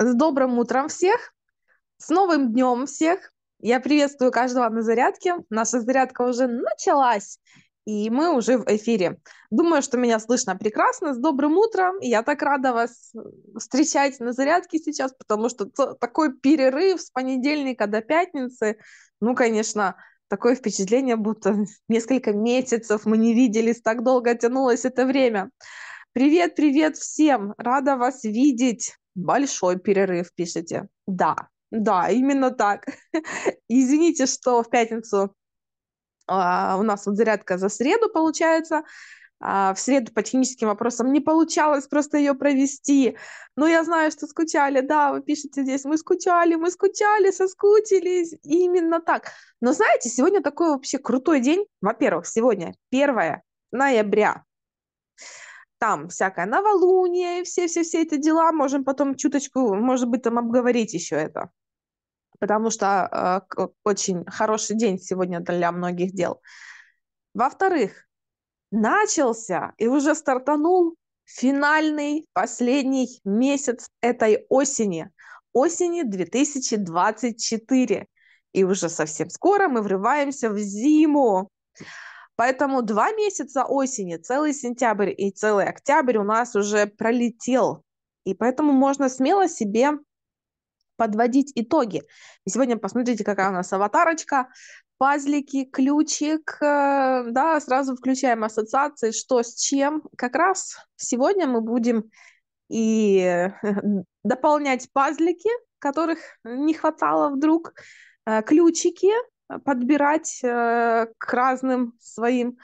С добрым утром всех, с новым днем всех. Я приветствую каждого на зарядке. Наша зарядка уже началась, и мы уже в эфире. Думаю, что меня слышно прекрасно. С добрым утром. Я так рада вас встречать на зарядке сейчас, потому что такой перерыв с понедельника до пятницы, ну, конечно, такое впечатление, будто несколько месяцев мы не виделись, так долго тянулось это время. Привет, привет всем! Рада вас видеть! большой перерыв, пишете. Да, да, именно так. Извините, что в пятницу а, у нас вот зарядка за среду получается. А, в среду по техническим вопросам не получалось просто ее провести. Но я знаю, что скучали. Да, вы пишете здесь, мы скучали, мы скучали, соскучились. Именно так. Но знаете, сегодня такой вообще крутой день. Во-первых, сегодня 1 ноября там всякое новолуние, все-все-все эти дела, можем потом чуточку, может быть, там обговорить еще это, потому что э, очень хороший день сегодня для многих дел. Во-вторых, начался и уже стартанул финальный, последний месяц этой осени, осени 2024. И уже совсем скоро мы врываемся в зиму. Поэтому два месяца осени, целый сентябрь и целый октябрь у нас уже пролетел. И поэтому можно смело себе подводить итоги. И сегодня посмотрите, какая у нас аватарочка, пазлики, ключик, э, да, сразу включаем ассоциации, что с чем. Как раз сегодня мы будем и э, дополнять пазлики, которых не хватало вдруг, э, ключики, Э, подбирать э, к разным своим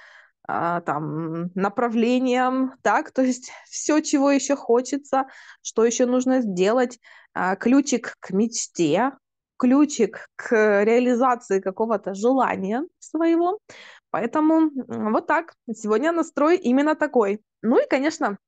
а, там направлениям, так, то есть все, чего еще хочется, что еще нужно сделать, а, ключик к мечте, ключик к реализации какого-то желания своего. Поэтому вот так. Сегодня настрой именно такой. Ну и, конечно,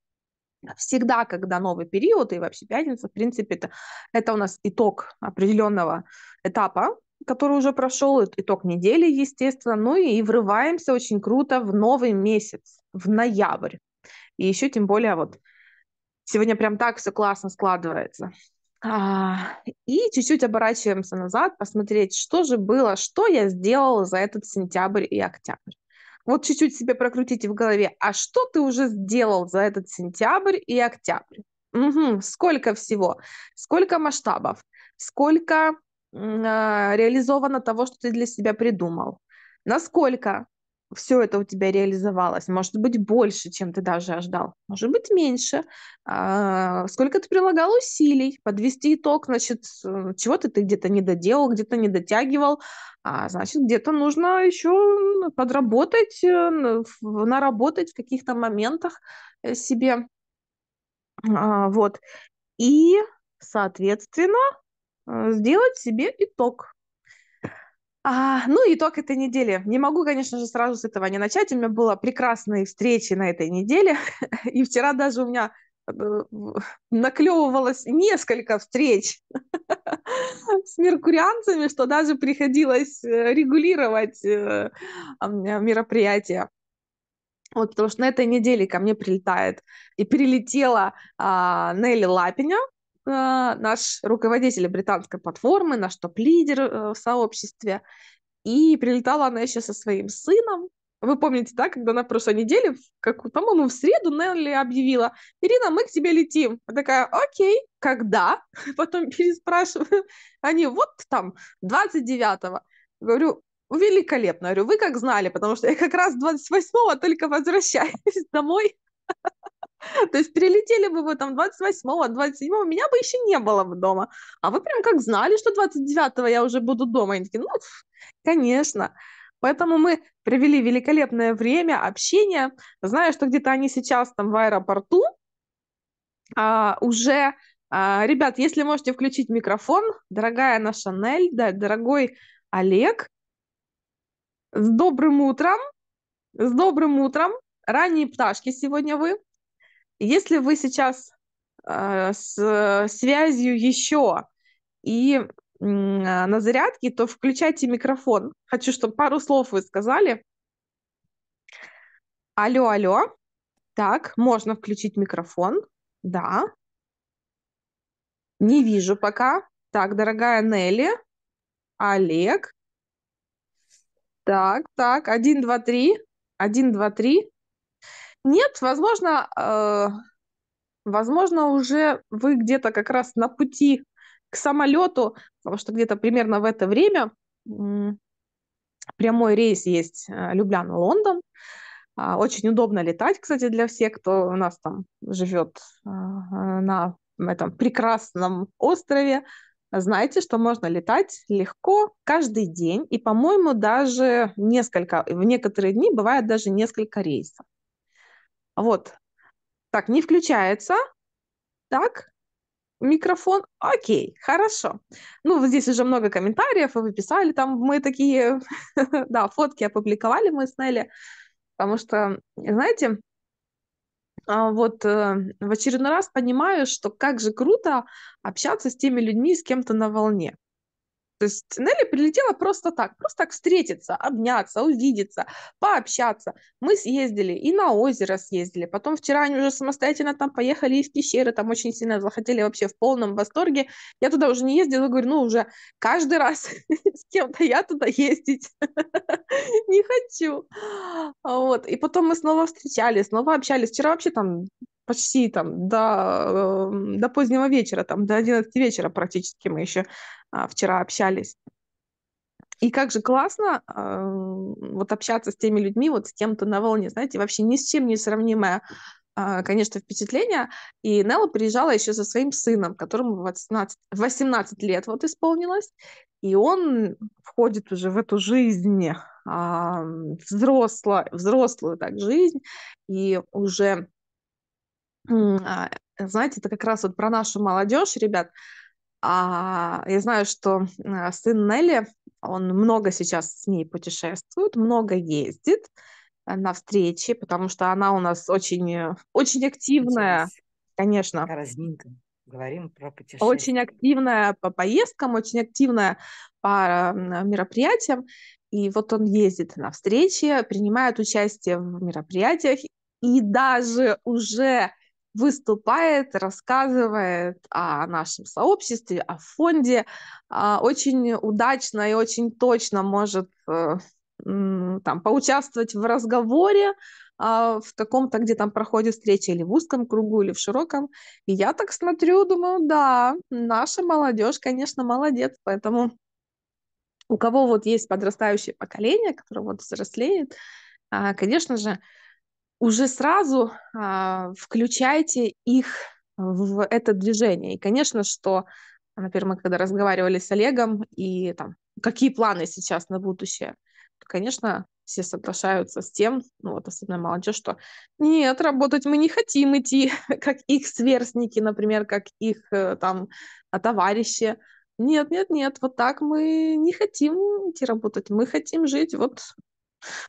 всегда, когда новый период и вообще пятница, в принципе, это, это у нас итог определенного этапа который уже прошел, итог недели, естественно, ну и врываемся очень круто в новый месяц, в ноябрь. И еще тем более вот сегодня прям так все классно складывается. А, и чуть-чуть оборачиваемся назад, посмотреть, что же было, что я сделала за этот сентябрь и октябрь. Вот чуть-чуть себе прокрутите в голове, а что ты уже сделал за этот сентябрь и октябрь? Угу, сколько всего, сколько масштабов, сколько а, реализовано того, что ты для себя придумал. Насколько все это у тебя реализовалось? Может быть, больше, чем ты даже ожидал, может быть, меньше. А, сколько ты прилагал усилий? Подвести итог, значит, э, чего-то ты где-то не доделал, где-то не дотягивал, а, значит, где-то нужно еще подработать, э, наработать в каких-то моментах э, себе. Вот. И, соответственно, Э, сделать себе итог. А, ну, итог этой недели. Не могу, конечно же, сразу с этого не начать. У меня была прекрасная встреча на этой неделе. И вчера даже у меня э, наклевывалось несколько встреч с меркурианцами, что даже приходилось э, регулировать мероприятия. Вот, потому что на этой неделе ко мне прилетает и прилетела а, Нелли Лапиня, а, наш руководитель британской платформы, наш топ-лидер э, в сообществе. И прилетала она еще со своим сыном. Вы помните, да, когда на прошлой неделе, как, по-моему, в среду Нелли объявила, «Ирина, мы к тебе летим». Я такая, «Окей, когда?» Потом переспрашиваю. Они, вот там, 29-го. Говорю, великолепно. Говорю, вы как знали, потому что я как раз 28-го только возвращаюсь домой. То есть прилетели бы вы там 28-го, 27-го, меня бы еще не было бы дома. А вы прям как знали, что 29-го я уже буду дома. И такие, ну, конечно. Поэтому мы провели великолепное время общения. Знаю, что где-то они сейчас там в аэропорту. А, уже, а, ребят, если можете включить микрофон, дорогая наша Нель, да, дорогой Олег, с добрым утром, с добрым утром. Ранние пташки сегодня вы. Если вы сейчас э, с связью еще и э, на зарядке, то включайте микрофон. Хочу, чтобы пару слов вы сказали. Алло, алло. Так, можно включить микрофон. Да. Не вижу пока. Так, дорогая Нелли, Олег. Так, так, один, два, три. Один, два, три. Нет, возможно, э, возможно, уже вы где-то как раз на пути к самолету, потому что где-то примерно в это время прямой рейс есть э, Любляна-Лондон. А, очень удобно летать, кстати, для всех, кто у нас там живет э, на этом прекрасном острове. Знаете, что можно летать легко каждый день, и, по-моему, даже несколько, в некоторые дни бывает даже несколько рейсов. Вот. Так, не включается. Так, микрофон. Окей, хорошо. Ну, вот здесь уже много комментариев, и вы писали там, мы такие, да, фотки опубликовали мы с Нелли, потому что, знаете, а, вот э, в очередной раз понимаю, что как же круто общаться с теми людьми, с кем-то на волне. То есть Нелли прилетела просто так, просто так встретиться, обняться, увидеться, пообщаться. Мы съездили и на озеро съездили, потом вчера они уже самостоятельно там поехали и в пещеры, там очень сильно захотели вообще в полном восторге. Я туда уже не ездила, говорю, ну уже каждый раз с кем-то я туда ездить не хочу. Вот, и потом мы снова встречались, снова общались. Вчера вообще там почти там до, э, до позднего вечера, там до 11 вечера практически мы еще а, вчера общались. И как же классно э, вот общаться с теми людьми, вот с тем, кто на волне, знаете, вообще ни с чем не сравнимое, э, конечно, впечатление. И Нелла приезжала еще со своим сыном, которому 18, 18 лет вот исполнилось, и он входит уже в эту жизнь, э, а, взрослую, взрослую так жизнь, и уже а, э, знаете, это как раз вот про нашу молодежь, ребят. А, я знаю, что э, сын Нелли, он много сейчас с ней путешествует, много ездит э, на встречи, потому что она у нас очень, очень активная, Интересно. конечно. Разминка. Говорим про путешествия. Очень активная по поездкам, очень активная по мероприятиям. И вот он ездит на встречи, принимает участие в мероприятиях, и даже уже выступает, рассказывает о нашем сообществе, о фонде, а, очень удачно и очень точно может э, там, поучаствовать в разговоре, а, в каком-то, где там проходит встреча, или в узком кругу, или в широком. И я так смотрю, думаю, да, наша молодежь, конечно, молодец, поэтому у кого вот есть подрастающее поколение, которое вот взрослеет, а, конечно же, уже сразу а, включайте их в это движение. И, конечно, что, например, мы когда разговаривали с Олегом и там, какие планы сейчас на будущее, то, конечно, все соглашаются с тем, ну вот особенно молодежь, что нет, работать мы не хотим идти, как их сверстники, например, как их э, там товарищи. Нет, нет, нет, вот так мы не хотим идти работать, мы хотим жить вот,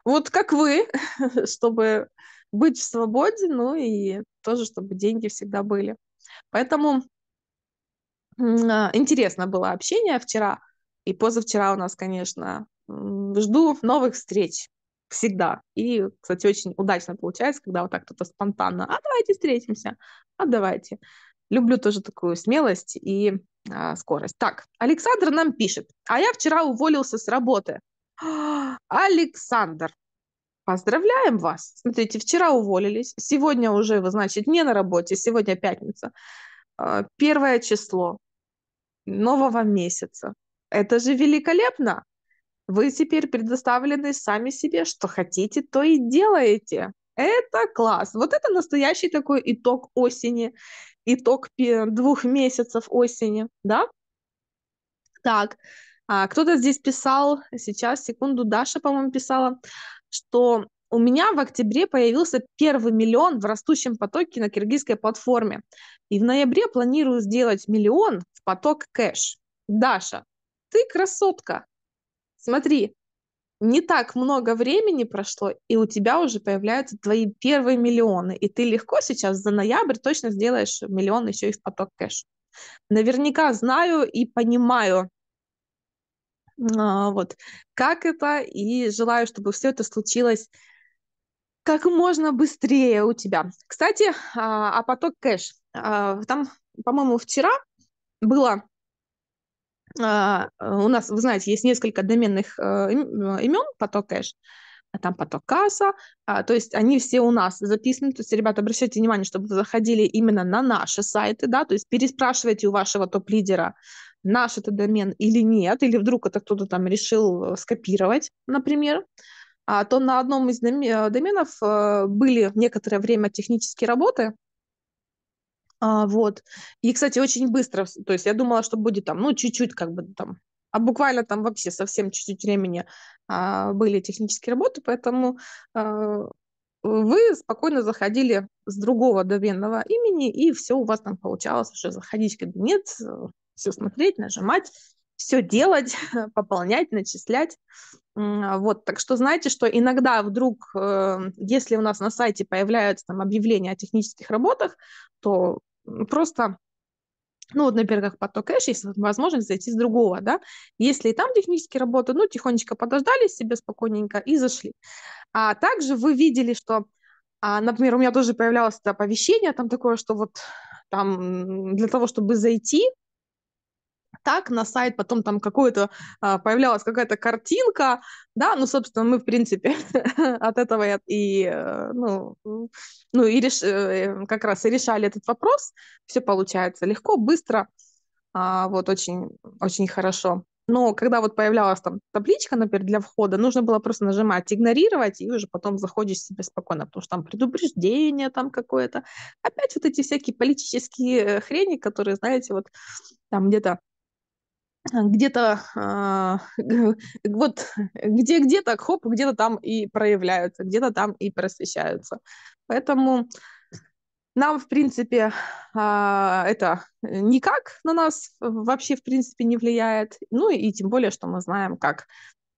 вот как вы, чтобы быть в свободе, ну и тоже, чтобы деньги всегда были. Поэтому а, интересно было общение вчера, и позавчера у нас, конечно, жду новых встреч всегда. И, кстати, очень удачно получается, когда вот так кто-то спонтанно, а давайте встретимся, а давайте. Люблю тоже такую смелость и а, скорость. Так, Александр нам пишет, а я вчера уволился с работы. Александр, Поздравляем вас! Смотрите, вчера уволились, сегодня уже вы, значит, не на работе, сегодня пятница. А, первое число нового месяца. Это же великолепно! Вы теперь предоставлены сами себе, что хотите, то и делаете. Это класс. Вот это настоящий такой итог осени, итог двух месяцев осени, да? Так, а, кто-то здесь писал, сейчас, секунду, Даша, по-моему, писала, что у меня в октябре появился первый миллион в растущем потоке на киргизской платформе. И в ноябре планирую сделать миллион в поток кэш. Даша, ты красотка. Смотри, не так много времени прошло, и у тебя уже появляются твои первые миллионы. И ты легко сейчас за ноябрь точно сделаешь миллион еще и в поток кэш. Наверняка знаю и понимаю, а, вот. Как это, и желаю, чтобы все это случилось как можно быстрее у тебя. Кстати, а, а поток кэш. А, там, по-моему, вчера было у нас, вы знаете, есть несколько доменных имен поток кэш, а там поток касса, то есть они все у нас записаны, то есть, ребята, обращайте внимание, чтобы вы заходили именно на наши сайты, да, то есть переспрашивайте у вашего топ-лидера, наш это домен или нет, или вдруг это кто-то там решил э, скопировать, например, а то на одном из э, доменов э, были некоторое время технические работы, а, вот. И, кстати, очень быстро, то есть я думала, что будет там, ну, чуть-чуть как бы там, а буквально там вообще совсем чуть-чуть времени а, были технические работы, поэтому вы спокойно заходили с другого доменного имени, и все у вас там получалось уже заходить в кабинет, все смотреть, нажимать, все делать, пополнять, начислять. Вот, так что знаете, что иногда вдруг, эм, если у нас на сайте появляются там объявления о технических работах, то просто ну, вот, например, как поток кэш, есть возможность зайти с другого, да. Если и там технические работы, ну, тихонечко подождали себе спокойненько и зашли. А также вы видели, что, а, например, у меня тоже появлялось оповещение, там такое, что вот там для того, чтобы зайти, так на сайт, потом там какую-то а, появлялась какая-то картинка, да, ну, собственно, мы, в принципе, от этого и, и э, ну, ну и реш... Э, как раз и решали этот вопрос, все получается легко, быстро, а, вот очень, очень хорошо. Но когда вот появлялась там табличка, например, для входа, нужно было просто нажимать «игнорировать», и уже потом заходишь себе спокойно, потому что там предупреждение там какое-то. Опять вот эти всякие политические э, хрени, которые, знаете, вот там где-то где-то э, вот где где так хоп где-то там и проявляются где-то там и просвещаются поэтому нам в принципе э, это никак на нас вообще в принципе не влияет ну и тем более что мы знаем как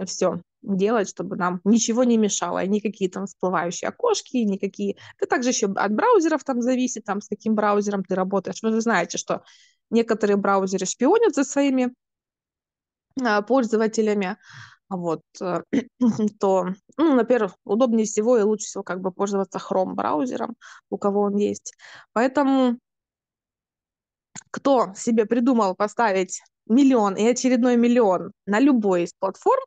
все делать, чтобы нам ничего не мешало, и никакие там всплывающие окошки, никакие... Это также еще от браузеров там зависит, там, с каким браузером ты работаешь. Вы же знаете, что некоторые браузеры шпионят за своими а, пользователями, а вот, э, то, ну, во-первых, удобнее всего и лучше всего как бы пользоваться Chrome браузером, у кого он есть. Поэтому кто себе придумал поставить миллион и очередной миллион на любой из платформ,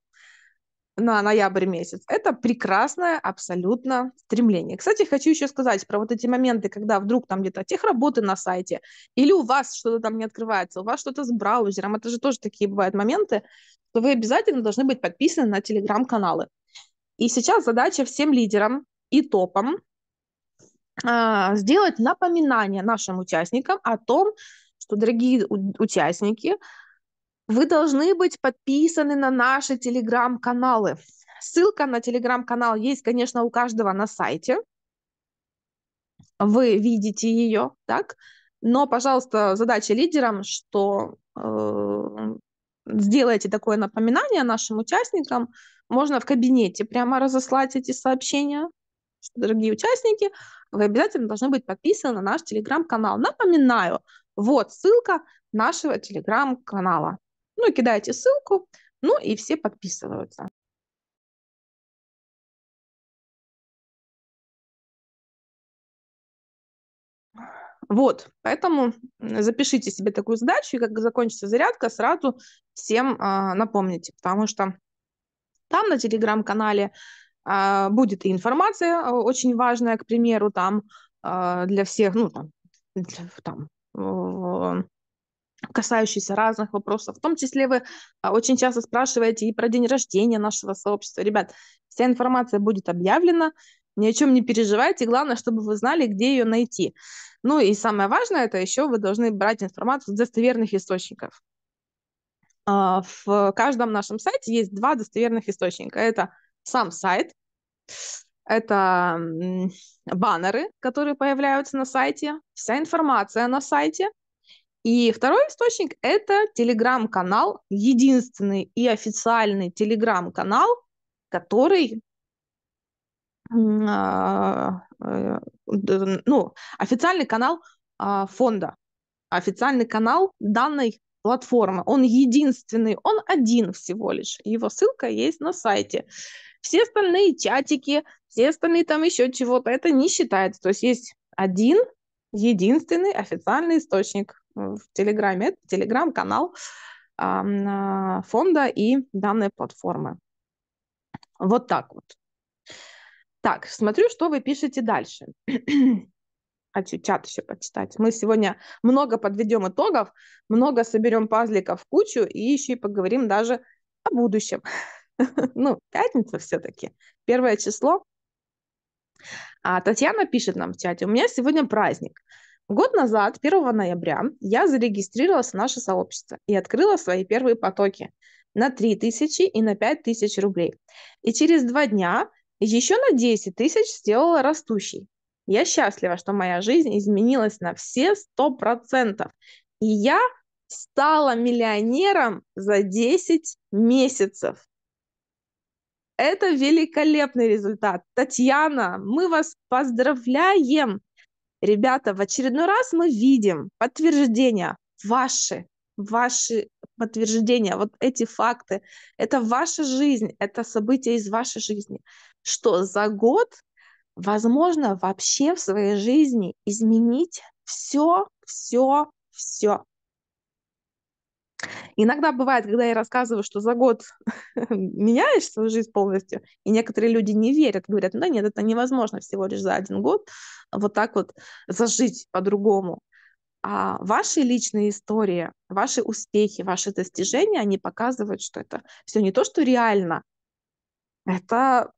на ноябрь месяц. Это прекрасное абсолютно стремление. Кстати, хочу еще сказать про вот эти моменты, когда вдруг там где-то тех работы на сайте, или у вас что-то там не открывается, у вас что-то с браузером, это же тоже такие бывают моменты, то вы обязательно должны быть подписаны на телеграм-каналы. И сейчас задача всем лидерам и топам а, сделать напоминание нашим участникам о том, что, дорогие участники, вы должны быть подписаны на наши телеграм-каналы. Ссылка на телеграм-канал есть, конечно, у каждого на сайте. Вы видите ее, так? Но, пожалуйста, задача лидерам, что э, сделайте такое напоминание нашим участникам. Можно в кабинете прямо разослать эти сообщения, что, дорогие участники, вы обязательно должны быть подписаны на наш телеграм-канал. Напоминаю, вот ссылка нашего телеграм-канала. Ну, кидаете ссылку, ну и все подписываются. Вот, поэтому запишите себе такую задачу, и как закончится зарядка, сразу всем э, напомните, потому что там на телеграм-канале э, будет и информация а, очень важная, к примеру, там э, для всех, ну, там, для, там касающиеся разных вопросов. В том числе вы а, очень часто спрашиваете и про день рождения нашего сообщества. Ребят, вся информация будет объявлена, ни о чем не переживайте, главное, чтобы вы знали, где ее найти. Ну и самое важное, это еще вы должны брать информацию с достоверных источников. А, в каждом нашем сайте есть два достоверных источника. Это сам сайт, это баннеры, которые появляются на сайте, вся информация на сайте – и второй источник – это телеграм-канал, единственный и официальный телеграм-канал, который а, э, э, ну, официальный канал а, фонда, официальный канал данной платформы. Он единственный, он один всего лишь. Его ссылка есть на сайте. Все остальные чатики, все остальные там еще чего-то, это не считается. То есть есть один, единственный официальный источник в Телеграме. Это Телеграм-канал а, фонда и данной платформы. Вот так вот. Так, смотрю, что вы пишете дальше. Хочу а чат еще почитать. Мы сегодня много подведем итогов, много соберем пазликов в кучу и еще и поговорим даже о будущем. Ну, пятница все-таки, первое число. А Татьяна пишет нам в чате, у меня сегодня праздник. Год назад, 1 ноября, я зарегистрировалась в наше сообщество и открыла свои первые потоки на 3 тысячи и на 5 тысяч рублей. И через два дня еще на 10 тысяч сделала растущий. Я счастлива, что моя жизнь изменилась на все 100%. И я стала миллионером за 10 месяцев. Это великолепный результат. Татьяна, мы вас поздравляем! Ребята, в очередной раз мы видим подтверждения ваши, ваши подтверждения, вот эти факты. Это ваша жизнь, это события из вашей жизни. Что за год возможно вообще в своей жизни изменить все, все, все. Иногда бывает, когда я рассказываю, что за год меняешь свою жизнь полностью, и некоторые люди не верят, говорят, ну да нет, это невозможно всего лишь за один год вот так вот зажить по-другому. А ваши личные истории, ваши успехи, ваши достижения, они показывают, что это все не то, что реально, это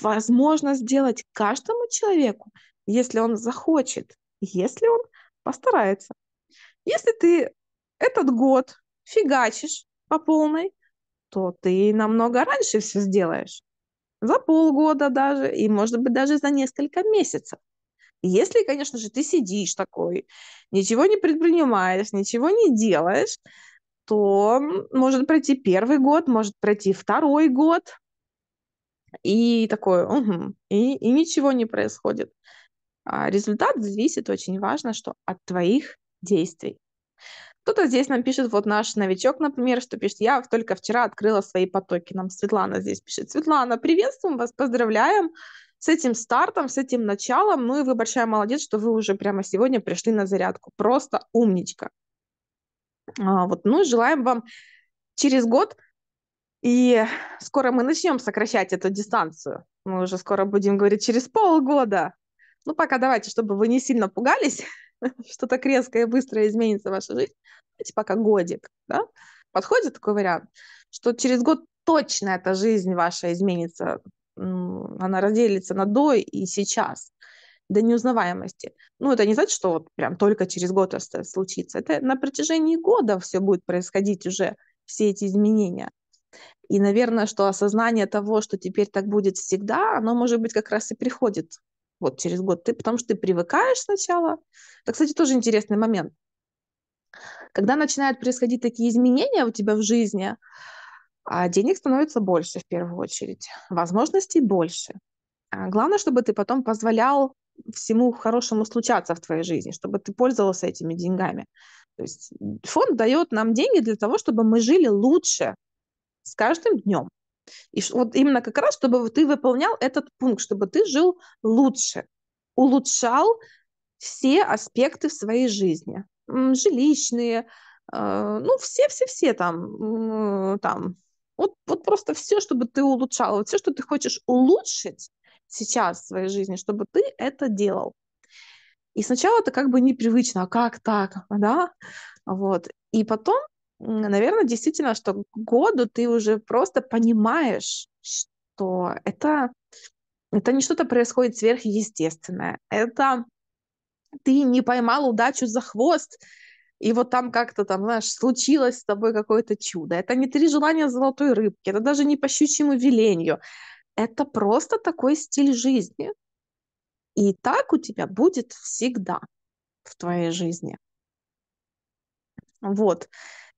возможно сделать каждому человеку, если он захочет, если он постарается. Если ты этот год фигачишь по полной, то ты намного раньше все сделаешь. За полгода даже, и, может быть, даже за несколько месяцев. Если, конечно же, ты сидишь такой, ничего не предпринимаешь, ничего не делаешь, то может пройти первый год, может пройти второй год, и такое, угу, и, и ничего не происходит. А результат зависит очень важно, что от твоих действий. Кто-то здесь нам пишет, вот наш новичок, например, что пишет, я только вчера открыла свои потоки. Нам Светлана здесь пишет. Светлана, приветствуем вас, поздравляем с этим стартом, с этим началом. Ну и вы большая молодец, что вы уже прямо сегодня пришли на зарядку. Просто умничка. А, вот, ну, желаем вам через год, и скоро мы начнем сокращать эту дистанцию. Мы уже скоро будем говорить через полгода. Ну, пока давайте, чтобы вы не сильно пугались, что так резко и быстро изменится ваша жизнь, типа как годик, да, подходит такой вариант, что через год точно эта жизнь ваша изменится, она разделится на до и сейчас до неузнаваемости. Ну, это не значит, что вот прям только через год это случится. Это на протяжении года все будет происходить уже, все эти изменения. И, наверное, что осознание того, что теперь так будет всегда, оно, может быть, как раз и приходит вот через год ты, потому что ты привыкаешь сначала. Это, кстати, тоже интересный момент. Когда начинают происходить такие изменения у тебя в жизни, а, денег становится больше в первую очередь, возможностей больше. А, главное, чтобы ты потом позволял всему хорошему случаться в твоей жизни, чтобы ты пользовался этими деньгами. То есть фонд дает нам деньги для того, чтобы мы жили лучше с каждым днем. И вот именно как раз, чтобы ты выполнял этот пункт, чтобы ты жил лучше, улучшал все аспекты в своей жизни. Жилищные, э, ну, все-все-все там, там. Вот, вот просто все, чтобы ты улучшал, вот все, что ты хочешь улучшить сейчас в своей жизни, чтобы ты это делал. И сначала это как бы непривычно, а как так, да? Вот. И потом наверное, действительно, что к году ты уже просто понимаешь, что это, это не что-то происходит сверхъестественное. Это ты не поймал удачу за хвост, и вот там как-то там, знаешь, случилось с тобой какое-то чудо. Это не три желания золотой рыбки, это даже не по щучьему велению. Это просто такой стиль жизни. И так у тебя будет всегда в твоей жизни. Вот.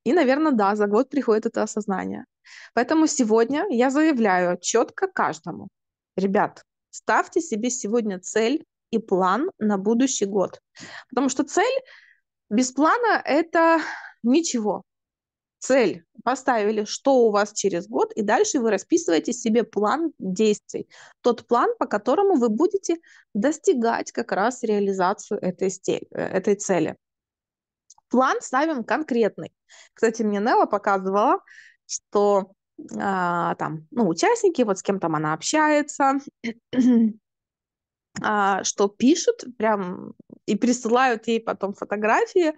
И, наверное, да, за год приходит это осознание. Поэтому сегодня я заявляю четко каждому. Ребят, ставьте себе сегодня цель и план на будущий год. Потому что цель без плана – это ничего. Цель поставили, что у вас через год, и дальше вы расписываете себе план действий. Тот план, по которому вы будете достигать как раз реализацию этой, стель, э, этой цели план ставим конкретный. Кстати, мне Нелла показывала, что а, там, ну, участники, вот с кем там она общается, а, что пишут прям и присылают ей потом фотографии,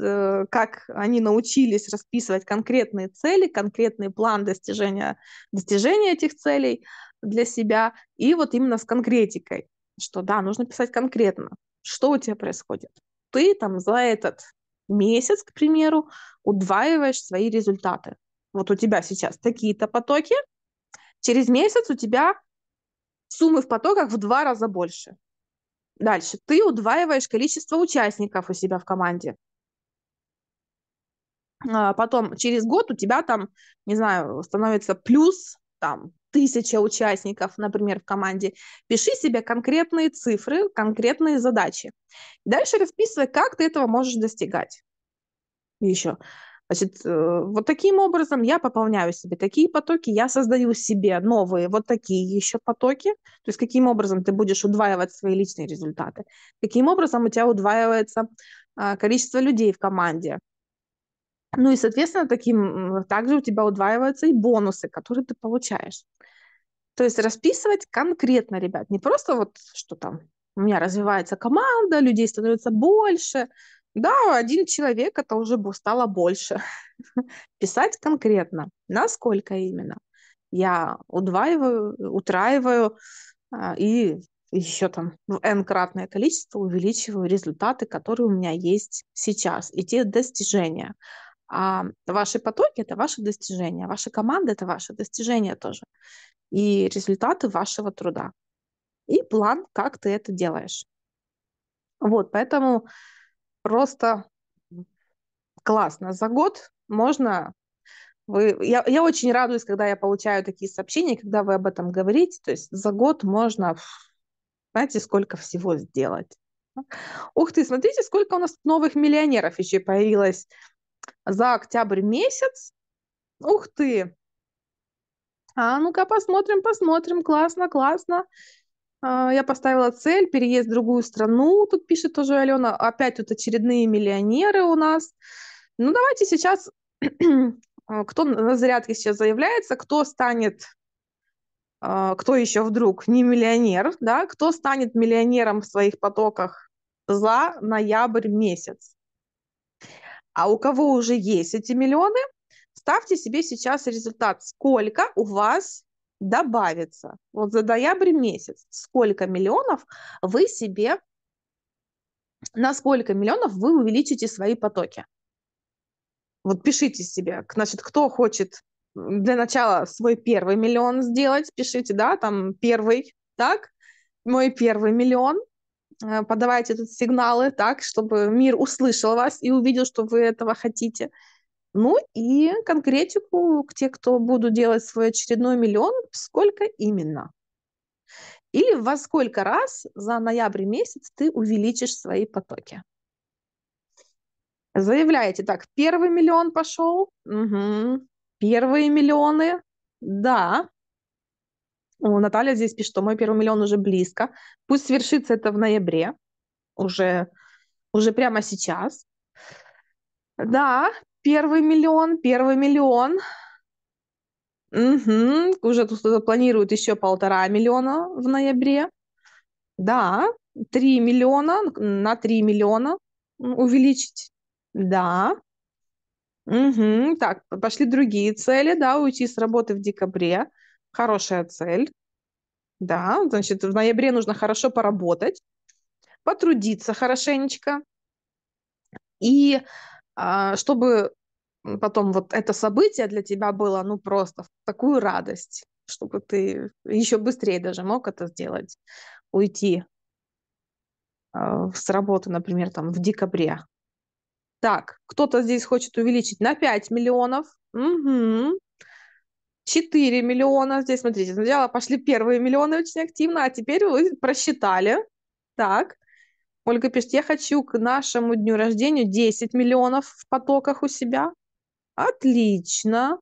э, как они научились расписывать конкретные цели, конкретный план достижения, достижения этих целей для себя, и вот именно с конкретикой, что да, нужно писать конкретно, что у тебя происходит. Ты там за этот месяц, к примеру, удваиваешь свои результаты. Вот у тебя сейчас такие-то потоки, через месяц у тебя суммы в потоках в два раза больше. Дальше. Ты удваиваешь количество участников у себя в команде. А, потом через год у тебя там, не знаю, становится плюс там тысяча участников, например, в команде, пиши себе конкретные цифры, конкретные задачи. Дальше расписывай, как ты этого можешь достигать. Еще. Значит, э, вот таким образом я пополняю себе такие потоки, я создаю себе новые вот такие еще потоки. То есть каким образом ты будешь удваивать свои личные результаты, каким образом у тебя удваивается а, количество людей в команде, ну и, соответственно, таким также у тебя удваиваются и бонусы, которые ты получаешь. То есть расписывать конкретно, ребят, не просто вот что там у меня развивается команда, людей становится больше. Да, один человек это уже стало больше. Писать конкретно, насколько именно. Я удваиваю, утраиваю а, и еще там в n-кратное количество увеличиваю результаты, которые у меня есть сейчас, и те достижения. А ваши потоки — это ваши достижения, ваша команда — это ваши достижения тоже. И результаты вашего труда. И план, как ты это делаешь. Вот, поэтому просто классно. За год можно вы, я, я очень радуюсь, когда я получаю такие сообщения, когда вы об этом говорите. То есть за год можно, знаете, сколько всего сделать. Ух ты, смотрите, сколько у нас новых миллионеров еще появилось за октябрь месяц. Ух ты! А ну-ка посмотрим, посмотрим. Классно, классно. А, я поставила цель, переезд в другую страну. Тут пишет тоже Алена. Опять тут очередные миллионеры у нас. Ну, давайте сейчас, а, кто на зарядке сейчас заявляется, кто станет, а, кто еще вдруг не миллионер, да, кто станет миллионером в своих потоках за ноябрь месяц. А у кого уже есть эти миллионы, ставьте себе сейчас результат, сколько у вас добавится. Вот за ноябрь месяц, сколько миллионов вы себе, на сколько миллионов вы увеличите свои потоки. Вот пишите себе, значит, кто хочет для начала свой первый миллион сделать, пишите, да, там первый, так, мой первый миллион, Э, подавайте тут сигналы так, чтобы мир услышал вас и увидел, что вы этого хотите. Ну и конкретику к те, кто будут делать свой очередной миллион, сколько именно. Или во сколько раз за ноябрь месяц ты увеличишь свои потоки. Заявляете, так, первый миллион пошел, угу. первые миллионы, да, Наталья здесь пишет, что мой первый миллион уже близко. Пусть свершится это в ноябре, уже, уже прямо сейчас. Да, первый миллион, первый миллион. Угу. Уже тут кто-то планирует еще полтора миллиона в ноябре. Да, три миллиона на три миллиона увеличить. Да. Угу. Так, пошли другие цели, да, уйти с работы в декабре хорошая цель, да, значит, в ноябре нужно хорошо поработать, потрудиться хорошенечко, и а, чтобы потом вот это событие для тебя было, ну, просто в такую радость, чтобы ты еще быстрее даже мог это сделать, уйти а, с работы, например, там в декабре. Так, кто-то здесь хочет увеличить на 5 миллионов. Угу. 4 миллиона. Здесь, смотрите, сначала пошли первые миллионы очень активно, а теперь вы просчитали. Так, Ольга пишет, я хочу к нашему дню рождения 10 миллионов в потоках у себя. Отлично.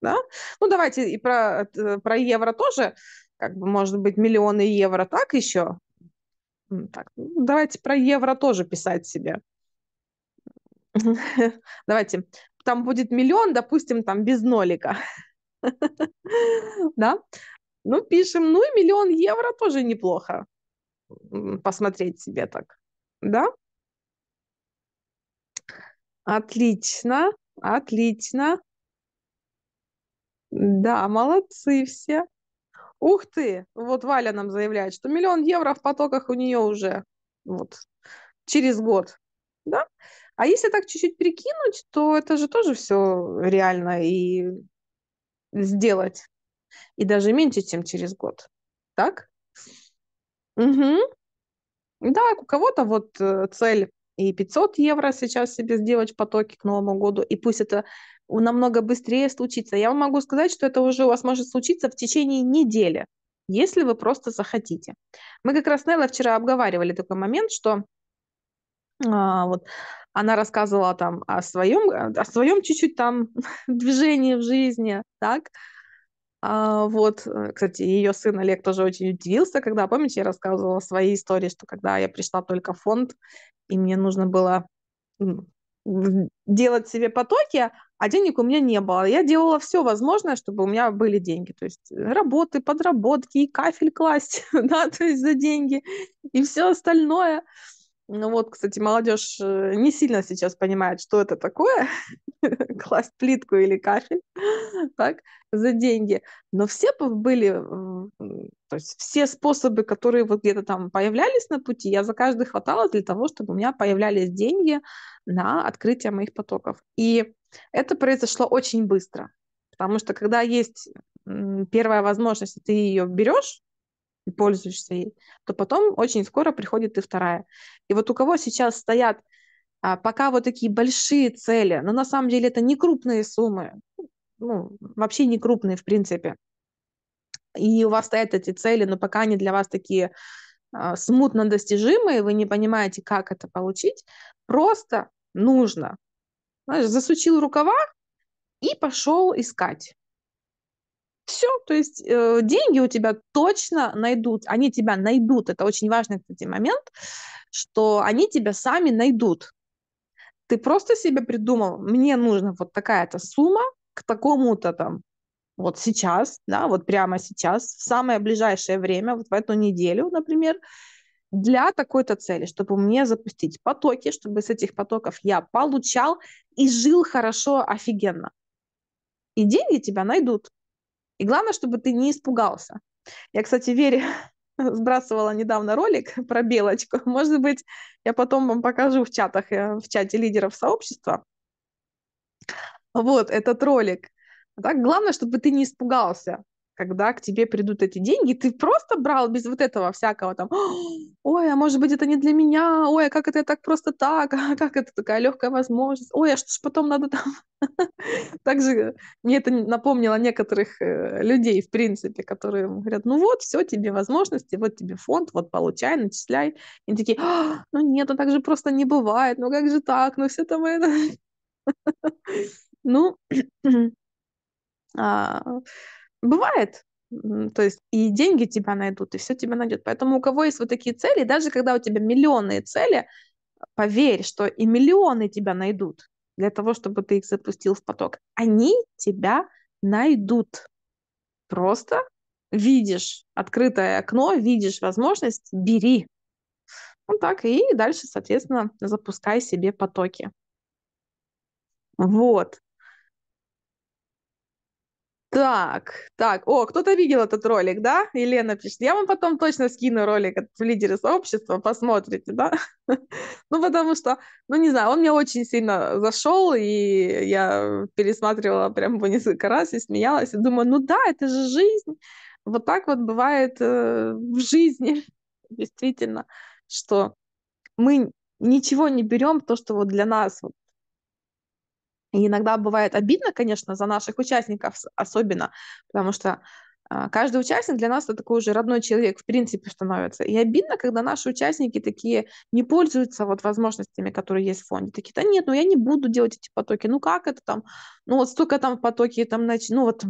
Да? Ну, давайте и про, э, про евро тоже, как бы, может быть, миллионы евро так еще. Так, ну, давайте про евро тоже писать себе. Давайте, там будет миллион, допустим, там без нолика. Да? Ну, пишем, ну и миллион евро тоже неплохо посмотреть себе так. Да? Отлично, отлично. Да, молодцы все. Ух ты! Вот Валя нам заявляет, что миллион евро в потоках у нее уже вот, через год. Да? А если так чуть-чуть прикинуть, то это же тоже все реально. И сделать. И даже меньше, чем через год. Так? Угу. Да, у кого-то вот э, цель и 500 евро сейчас себе сделать в потоке к Новому году, и пусть это намного быстрее случится. Я вам могу сказать, что это уже у вас может случиться в течение недели, если вы просто захотите. Мы как раз с Неллой вчера обговаривали такой момент, что а, вот она рассказывала там о своем, э, о своем чуть-чуть там движении в жизни, так. А, вот, э, кстати, ее сын Олег тоже очень удивился, когда, помните, я рассказывала свои истории, что когда я пришла только в фонд, и мне нужно было делать себе потоки, а денег у меня не было. Я делала все возможное, чтобы у меня были деньги. То есть э, работы, подработки, и кафель класть, да, то есть за деньги, и все остальное. Ну вот, кстати, молодежь э, не сильно сейчас понимает, что это такое, класть плитку или кафель, так, за деньги. Но все были, то есть все способы, которые вот где-то там появлялись на пути, я за каждый хватала для того, чтобы у меня появлялись деньги на открытие моих потоков. И это произошло очень быстро, потому что когда есть первая возможность, ты ее берешь, и пользуешься ей, то потом очень скоро приходит и вторая. И вот у кого сейчас стоят а, пока вот такие большие цели, но на самом деле это не крупные суммы, ну, вообще не крупные в принципе, и у вас стоят эти цели, но пока они для вас такие а, смутно достижимые, вы не понимаете, как это получить, просто нужно. Знаешь, засучил рукава и пошел искать. Все, то есть э, деньги у тебя точно найдут, они тебя найдут. Это очень важный, кстати, момент, что они тебя сами найдут. Ты просто себе придумал, мне нужна вот такая-то сумма к такому-то там вот сейчас, да, вот прямо сейчас, в самое ближайшее время, вот в эту неделю, например, для такой-то цели, чтобы мне запустить потоки, чтобы с этих потоков я получал и жил хорошо, офигенно. И деньги тебя найдут. И главное, чтобы ты не испугался. Я, кстати, Вере сбрасывала недавно ролик про белочку. Может быть, я потом вам покажу в чатах, э, в чате лидеров сообщества. Вот этот ролик. Так, главное, чтобы ты не испугался когда к тебе придут эти деньги, ты просто брал без вот этого всякого там, «А, ой, а может быть это не для меня, ой, а как это я так просто так, а как это такая легкая возможность, ой, а что ж потом надо там. Также э, мне это напомнило некоторых э, людей, в принципе, которые говорят, ну вот, все, тебе возможности, вот тебе фонд, вот получай, начисляй. И такие, «А, ну нет, а так же просто не бывает, ну как же так, ну все там это. Ну, а, бывает. То есть и деньги тебя найдут, и все тебя найдет. Поэтому у кого есть вот такие цели, даже когда у тебя миллионные цели, поверь, что и миллионы тебя найдут для того, чтобы ты их запустил в поток. Они тебя найдут. Просто видишь открытое окно, видишь возможность, бери. Вот так, и дальше, соответственно, запускай себе потоки. Вот. Так, так. О, кто-то видел этот ролик, да? Елена пишет. Я вам потом точно скину ролик от лидера сообщества, посмотрите, да? ну, потому что, ну, не знаю, он мне очень сильно зашел, и я пересматривала прям по несколько раз и смеялась, и думаю, ну да, это же жизнь. Вот так вот бывает э, в жизни, действительно, что мы ничего не берем, то, что вот для нас вот и иногда бывает обидно, конечно, за наших участников особенно, потому что а, Каждый участник для нас это такой уже родной человек, в принципе, становится. И обидно, когда наши участники такие не пользуются вот возможностями, которые есть в фонде. Такие, да нет, ну я не буду делать эти потоки, ну как это там, ну вот столько там в потоке, там, ну вот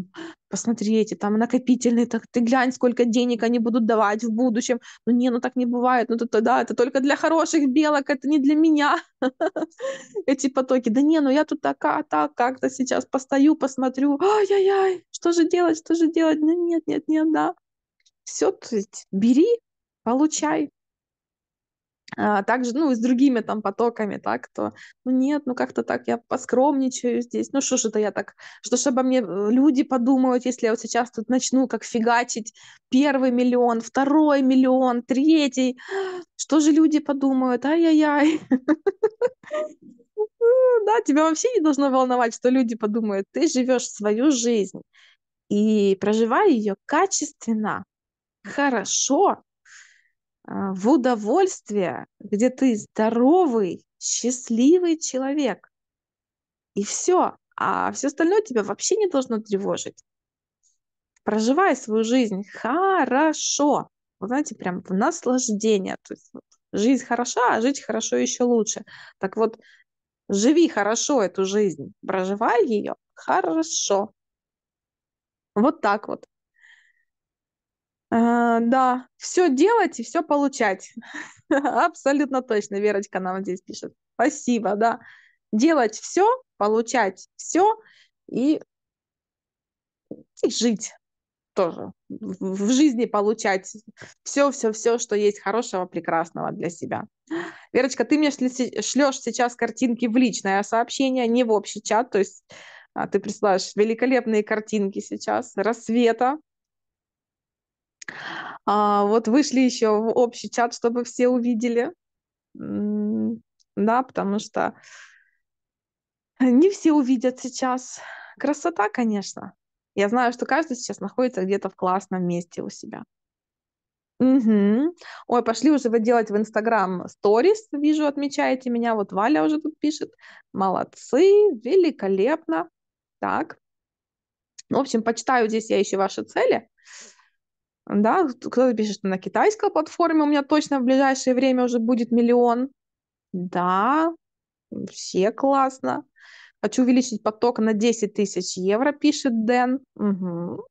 посмотрите там накопительные, так ты глянь, сколько денег они будут давать в будущем. Ну не, ну так не бывает, ну это, да, это только для хороших белок, это не для меня эти потоки. Да не, ну я тут такая так, как-то сейчас постою, посмотрю, ай-яй-яй, что же делать, что же делать? Ну нет, нет, нет, да. Все, то есть бери, получай, а, также, ну, и с другими там потоками, так, то, ну, нет, ну, как-то так я поскромничаю здесь, ну, что ж это я так, что ж обо мне э, люди подумают, если я вот сейчас тут начну как фигачить первый миллион, второй миллион, третий, что же люди подумают, ай-яй-яй. Да, тебя вообще не должно волновать, что люди подумают, ты живешь свою жизнь и проживай ее качественно, хорошо, а, в удовольствие, где ты здоровый, счастливый человек. И все. А все остальное тебя вообще не должно тревожить. Проживай свою жизнь хорошо. Вы знаете, прям в наслаждение. То есть вот, жизнь хороша, а жить хорошо еще лучше. Так вот, живи хорошо эту жизнь, проживай ее хорошо. Вот так вот. Э, да, все делать и все получать. Абсолютно точно, Верочка нам здесь пишет. Спасибо, да. Делать все, получать все и, и жить тоже. В жизни получать все-все-все, что есть хорошего, прекрасного для себя. Верочка, ты мне шлешь сейчас картинки в личное сообщение, не в общий чат, то есть а, ты присылаешь великолепные картинки сейчас, рассвета, а, вот вышли еще в общий чат, чтобы все увидели. Да, потому что не все увидят сейчас. Красота, конечно. Я знаю, что каждый сейчас находится где-то в классном месте у себя. Угу. Ой, пошли уже вы делать в Инстаграм сторис, вижу, отмечаете меня. Вот Валя уже тут пишет. Молодцы, великолепно. Так. В общем, почитаю здесь я еще ваши цели да, кто-то пишет, что на китайской платформе у меня точно в ближайшее время уже будет миллион. Да, все классно. Хочу увеличить поток на 10 тысяч евро, пишет Дэн. Угу.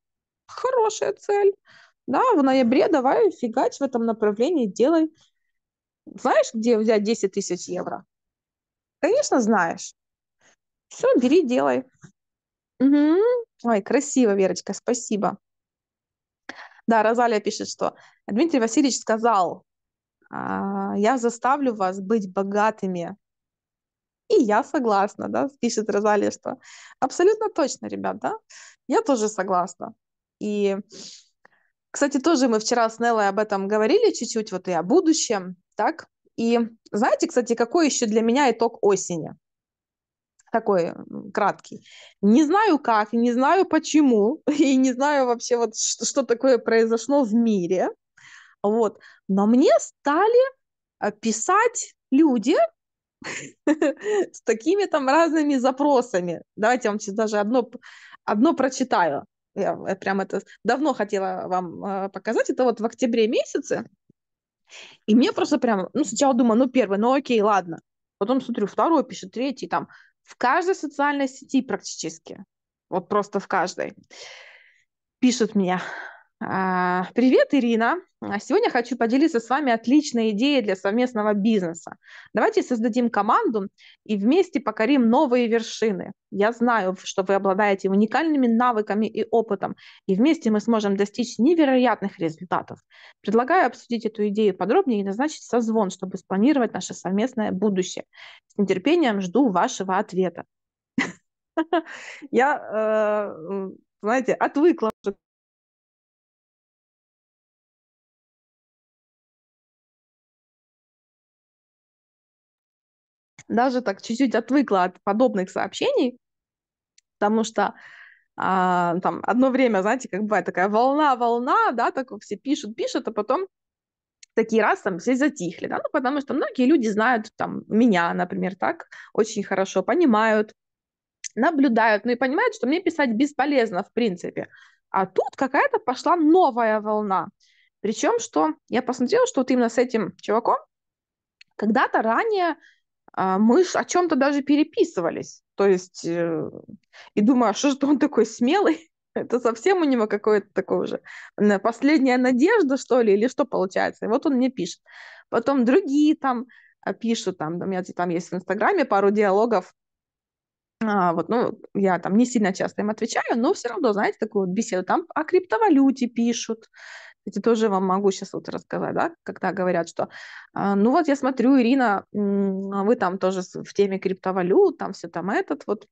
Хорошая цель. Да, в ноябре давай фигач в этом направлении, делай. Знаешь, где взять 10 тысяч евро? Конечно, знаешь. Все, бери, делай. Угу. Ой, красиво, Верочка, спасибо. Да, Розалия пишет, что Дмитрий Васильевич сказал, «А, я заставлю вас быть богатыми. И я согласна, да, пишет Розалия, что абсолютно точно, ребят, да, я тоже согласна. И, кстати, тоже мы вчера с Неллой об этом говорили чуть-чуть, вот и о будущем, так? И знаете, кстати, какой еще для меня итог осени? такой краткий. Не знаю как, не знаю почему, и не знаю вообще вот что, что такое произошло в мире. Вот. Но мне стали э, писать люди с такими там разными запросами. Давайте я вам сейчас даже одно, одно прочитаю. Я прям это давно хотела вам э, показать. Это вот в октябре месяце. И мне просто прям, ну, сначала думаю, ну, первый, ну, окей, ладно. Потом смотрю, второй пишет, третий там в каждой социальной сети практически, вот просто в каждой, пишут мне, а, привет, Ирина! А сегодня хочу поделиться с вами отличной идеей для совместного бизнеса. Давайте создадим команду и вместе покорим новые вершины. Я знаю, что вы обладаете уникальными навыками и опытом, и вместе мы сможем достичь невероятных результатов. Предлагаю обсудить эту идею подробнее и назначить созвон, чтобы спланировать наше совместное будущее. С нетерпением жду вашего ответа. Я, э, знаете, отвыкла даже так чуть-чуть отвыкла от подобных сообщений, потому что а, там одно время, знаете, как бывает такая волна-волна, да, так все пишут, пишут, а потом такие раз там все затихли, да, ну, потому что многие люди знают там меня, например, так очень хорошо, понимают, наблюдают, ну и понимают, что мне писать бесполезно, в принципе. А тут какая-то пошла новая волна. Причем, что я посмотрела, что вот именно с этим чуваком когда-то ранее а, мы о чем-то даже переписывались. То есть, э, и думаю, а что же он такой смелый? Это совсем у него какое-то такое уже последняя надежда, что ли, или что получается. И вот он мне пишет. Потом другие там а, пишут, там, у меня там есть в Инстаграме пару диалогов, а, вот, ну, я там не сильно часто им отвечаю, но все равно, знаете, такую вот беседу. Там о криптовалюте пишут, кстати, тоже вам могу сейчас вот рассказать, да, когда говорят, что, а, ну вот я смотрю, Ирина, а вы там тоже в теме криптовалют, там все там этот вот.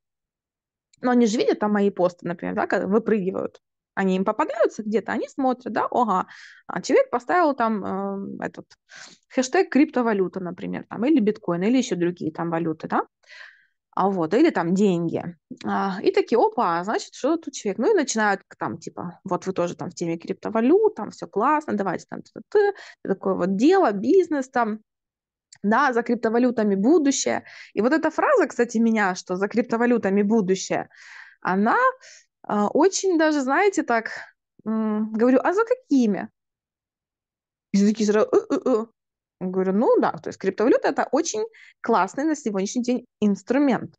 Но они же видят там мои посты, например, да, когда выпрыгивают. Они им попадаются где-то, они смотрят, да, ага, человек поставил там э, этот хэштег криптовалюта, например, там, или биткоин, или еще другие там валюты, да а вот, или там деньги. А, и такие, опа, а значит, что тут человек, ну и начинают там, типа, вот вы тоже там в теме криптовалют, там все классно, давайте там т -т -т, такое вот дело, бизнес там, да, за криптовалютами будущее. И вот эта фраза, кстати, меня, что за криптовалютами будущее, она э, очень даже, знаете, так, говорю, а за какими? И такие сразу, э -э -э. Говорю, ну да, то есть криптовалюта это очень классный на сегодняшний день инструмент.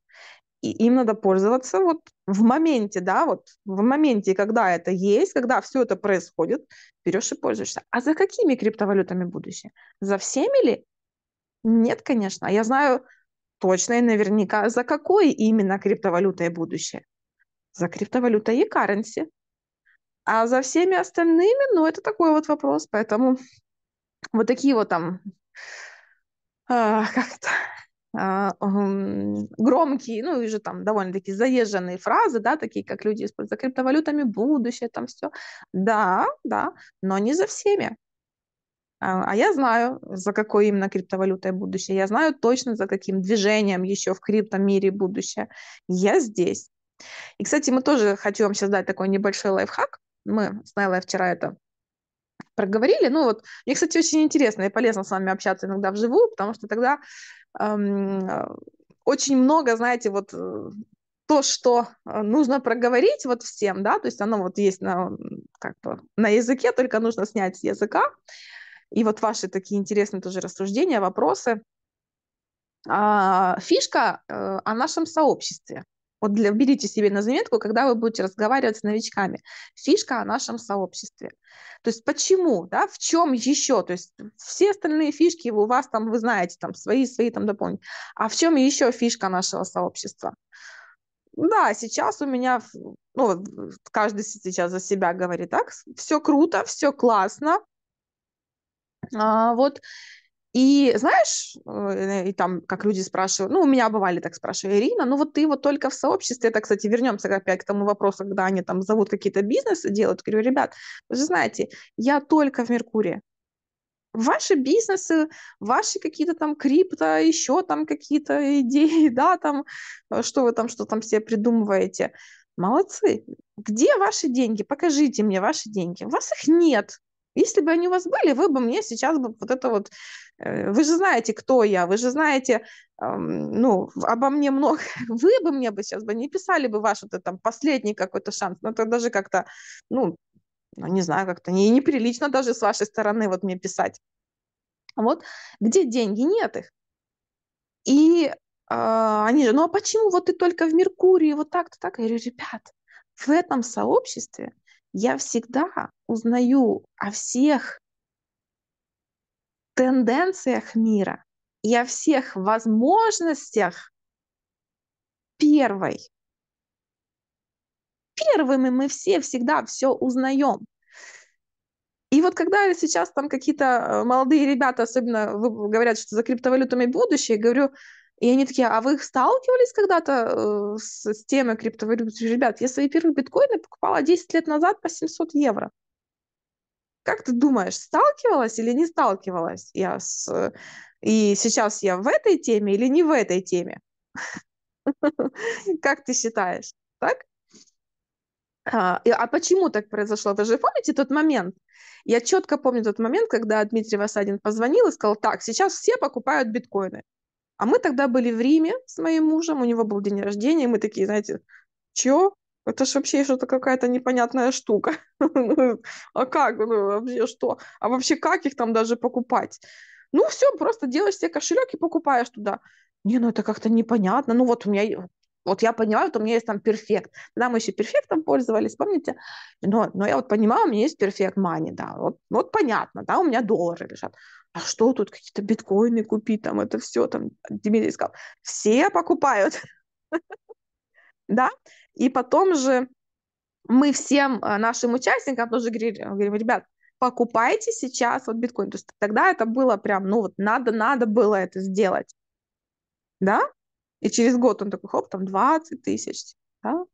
И им надо пользоваться вот в моменте, да, вот в моменте, когда это есть, когда все это происходит, берешь и пользуешься. А за какими криптовалютами будущее? За всеми ли? Нет, конечно. А я знаю точно и наверняка, за какой именно криптовалютой будущее. За криптовалютой и currency. А за всеми остальными, ну, это такой вот вопрос, поэтому вот такие вот там, э, а, как это, а, громкие, ну, и же там довольно-таки заезженные фразы, да, такие, как люди используют, за криптовалютами будущее, там все. Да, да, но не за всеми. А, а я знаю, за какой именно криптовалютой будущее. Я знаю точно, за каким движением еще в криптомире будущее. Я здесь. И, кстати, мы тоже хотим вам сейчас дать такой небольшой лайфхак. Мы с Найлой вчера это проговорили. Ну вот, мне, кстати, очень интересно и полезно с вами общаться иногда вживую, потому что тогда эм, очень много, знаете, вот э, то, что э, нужно проговорить вот всем, да, то есть оно вот есть на, как то на языке, только нужно снять с языка. И вот ваши такие интересные тоже рассуждения, вопросы. А, фишка э, о нашем сообществе. Вот для, берите себе на заметку, когда вы будете разговаривать с новичками. Фишка о нашем сообществе. То есть почему, да, в чем еще? То есть все остальные фишки у вас там, вы знаете, там свои, свои там дополнить. А в чем еще фишка нашего сообщества? Да, сейчас у меня, ну, каждый сейчас за себя говорит, так, все круто, все классно, а, вот и знаешь, э, и там, как люди спрашивают, ну, у меня бывали так спрашивают, Ирина, ну вот ты вот только в сообществе, это, кстати, вернемся опять к тому вопросу, когда они там зовут какие-то бизнесы, делают, говорю, ребят, вы же знаете, я только в Меркурии, ваши бизнесы, ваши какие-то там крипто, еще там какие-то идеи, да, там, э, что вы там, что там себе придумываете. Молодцы. Где ваши деньги? Покажите мне ваши деньги. У вас их нет. Если бы они у вас были, вы бы мне сейчас бы вот это вот... Э, вы же знаете, кто я, вы же знаете, ну, обо мне много... Вы бы мне бы сейчас бы не писали бы ваш вот этот там последний какой-то шанс, но это даже как-то, ну, ну, не знаю, как-то не, неприлично даже с вашей стороны вот мне писать. А вот где деньги? Нет их. И э, они же, ну а почему вот ты только в Меркурии, вот так-то так? Я говорю, ребят, в этом сообществе я всегда узнаю о всех тенденциях мира и о всех возможностях первой. Первыми мы все всегда все узнаем. И вот когда сейчас там какие-то э, молодые ребята, особенно говорят, что за криптовалютами будущее, говорю, и они такие, а вы сталкивались когда-то э, с, с темой криптовалют? Ребят, я свои первые биткоины покупала 10 лет назад по 700 евро. Как ты думаешь, сталкивалась или не сталкивалась я с... И сейчас я в этой теме или не в этой теме? Как ты считаешь? Так? А, а почему так произошло? Вы же помните тот момент? Я четко помню тот момент, когда Дмитрий Васадин позвонил и сказал, так, сейчас все покупают биткоины. А мы тогда были в Риме с моим мужем, у него был день рождения, и мы такие, знаете, чё? Это ж вообще что-то какая-то непонятная штука. а как? Ну, вообще что? А вообще как их там даже покупать? Ну все, просто делаешь себе кошелек и покупаешь туда. Не, ну это как-то непонятно. Ну вот у меня вот я понимаю, вот у меня есть там перфект. Тогда мы еще перфектом пользовались, помните? Но, но я вот понимаю, у меня есть перфект мани, да. Вот, вот понятно, да, у меня доллары лежат. А что тут какие-то биткоины купить там это все, там Дмитрий сказал, все покупают. Да, и потом же мы всем э, нашим участникам тоже говорим, ребят, покупайте сейчас вот биткоин. То есть тогда это было прям, ну вот надо, надо было это сделать. Да? И через год он такой, хоп, там 20 тысяч. Да?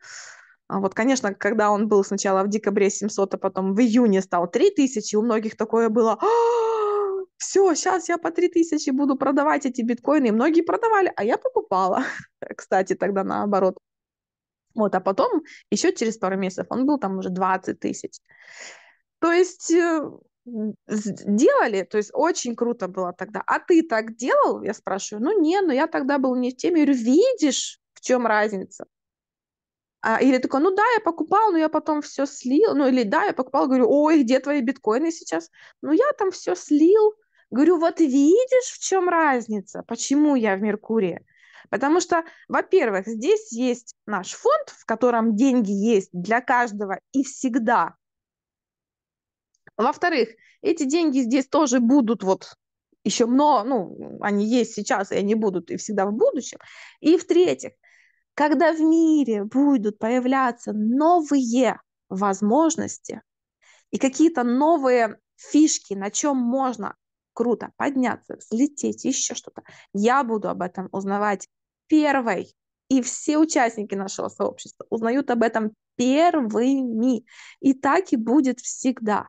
А вот, конечно, когда он был сначала в декабре 700, а потом в июне стал 3 тысячи, у многих такое было, «А, все, сейчас я по 3 тысячи буду продавать эти биткоины. И многие продавали, а я покупала. Кстати, тогда наоборот. Вот, а потом еще через пару месяцев он был там уже 20 тысяч. То есть э, делали, то есть очень круто было тогда. А ты так делал? Я спрашиваю. Ну, не, но я тогда был не в теме. Я говорю, видишь, в чем разница? А, или такой, ну да, я покупал, но я потом все слил. Ну или да, я покупал, говорю, ой, где твои биткоины сейчас? Ну я там все слил. Говорю, вот видишь, в чем разница? Почему я в Меркурии? Потому что, во-первых, здесь есть наш фонд, в котором деньги есть для каждого и всегда. Во-вторых, эти деньги здесь тоже будут вот еще много, ну, они есть сейчас, и они будут и всегда в будущем. И в-третьих, когда в мире будут появляться новые возможности и какие-то новые фишки, на чем можно круто подняться, взлететь, еще что-то, я буду об этом узнавать первой. И все участники нашего сообщества узнают об этом первыми. И так и будет всегда.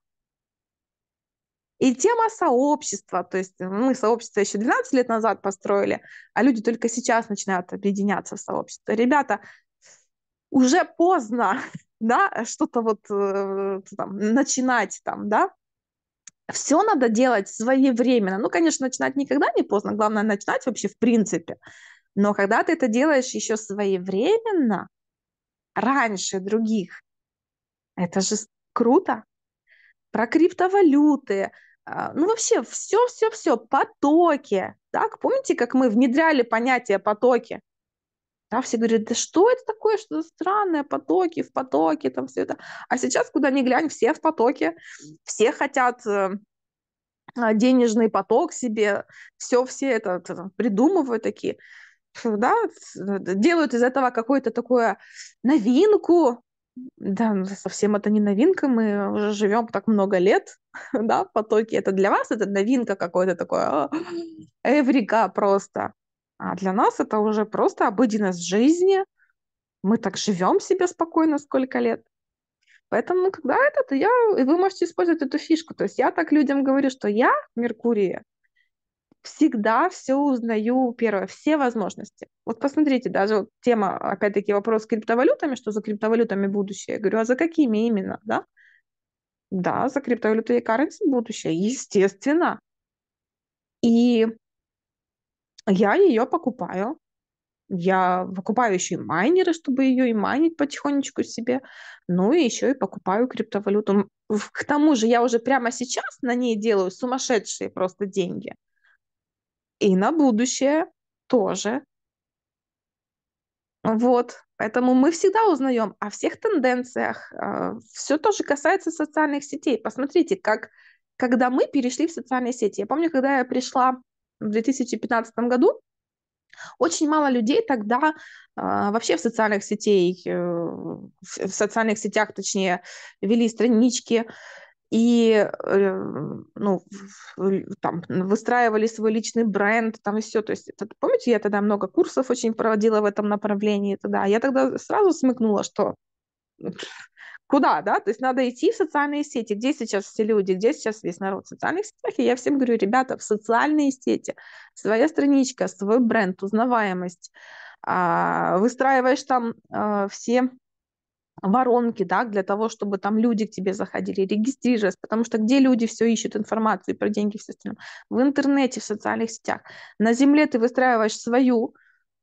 И тема сообщества, то есть э, мы сообщество еще 12 лет назад построили, а люди только сейчас начинают объединяться в сообщество. Ребята, уже поздно, да, что-то вот э, там, начинать там, да, все надо делать своевременно. Ну, конечно, начинать никогда не поздно, главное начинать вообще в принципе. Но когда ты это делаешь еще своевременно, раньше других, это же круто. Про криптовалюты, а, ну вообще все, все, все, потоки. Так, помните, как мы внедряли понятие потоки? Да, все говорят, да что это такое, что странное, потоки, в потоке, там все это. А сейчас, куда ни глянь, все в потоке, все хотят э, а, денежный поток себе, все, все это, это придумывают такие, да, делают из этого какую-то такую новинку, да, ну, совсем это не новинка, мы уже живем так много лет, да, потоки. Это для вас это новинка какой-то такой эврика просто. А для нас это уже просто обыденность жизни. Мы так живем себе спокойно сколько лет. Поэтому, ну, когда это, то я, и вы можете использовать эту фишку. То есть я так людям говорю, что я Меркурия, всегда все узнаю, первое, все возможности. Вот посмотрите, даже вот тема, опять-таки, вопрос с криптовалютами, что за криптовалютами будущее. Я говорю, а за какими именно, да? Да, за криптовалютой и currency будущее, естественно. И я ее покупаю. Я покупаю еще и майнеры, чтобы ее и майнить потихонечку себе. Ну и еще и покупаю криптовалюту. К тому же я уже прямо сейчас на ней делаю сумасшедшие просто деньги и на будущее тоже. Вот, поэтому мы всегда узнаем о всех тенденциях. А, Все тоже касается социальных сетей. Посмотрите, как когда мы перешли в социальные сети. Я помню, когда я пришла в 2015 году, очень мало людей тогда э, вообще в социальных сетей, э, в социальных сетях, точнее, вели странички и э, ну, там, выстраивали свой личный бренд, там и все. То есть, это, помните, я тогда много курсов очень проводила в этом направлении тогда. А я тогда сразу смыкнула, что ну, куда, да? То есть надо идти в социальные сети. Где сейчас все люди? Где сейчас весь народ в социальных сетях? И я всем говорю, ребята, в социальные сети своя страничка, свой бренд, узнаваемость. А, выстраиваешь там э, все воронки, да, для того, чтобы там люди к тебе заходили, регистрируясь, потому что где люди все ищут информацию и про деньги все остальное? В интернете, в социальных сетях. На земле ты выстраиваешь свою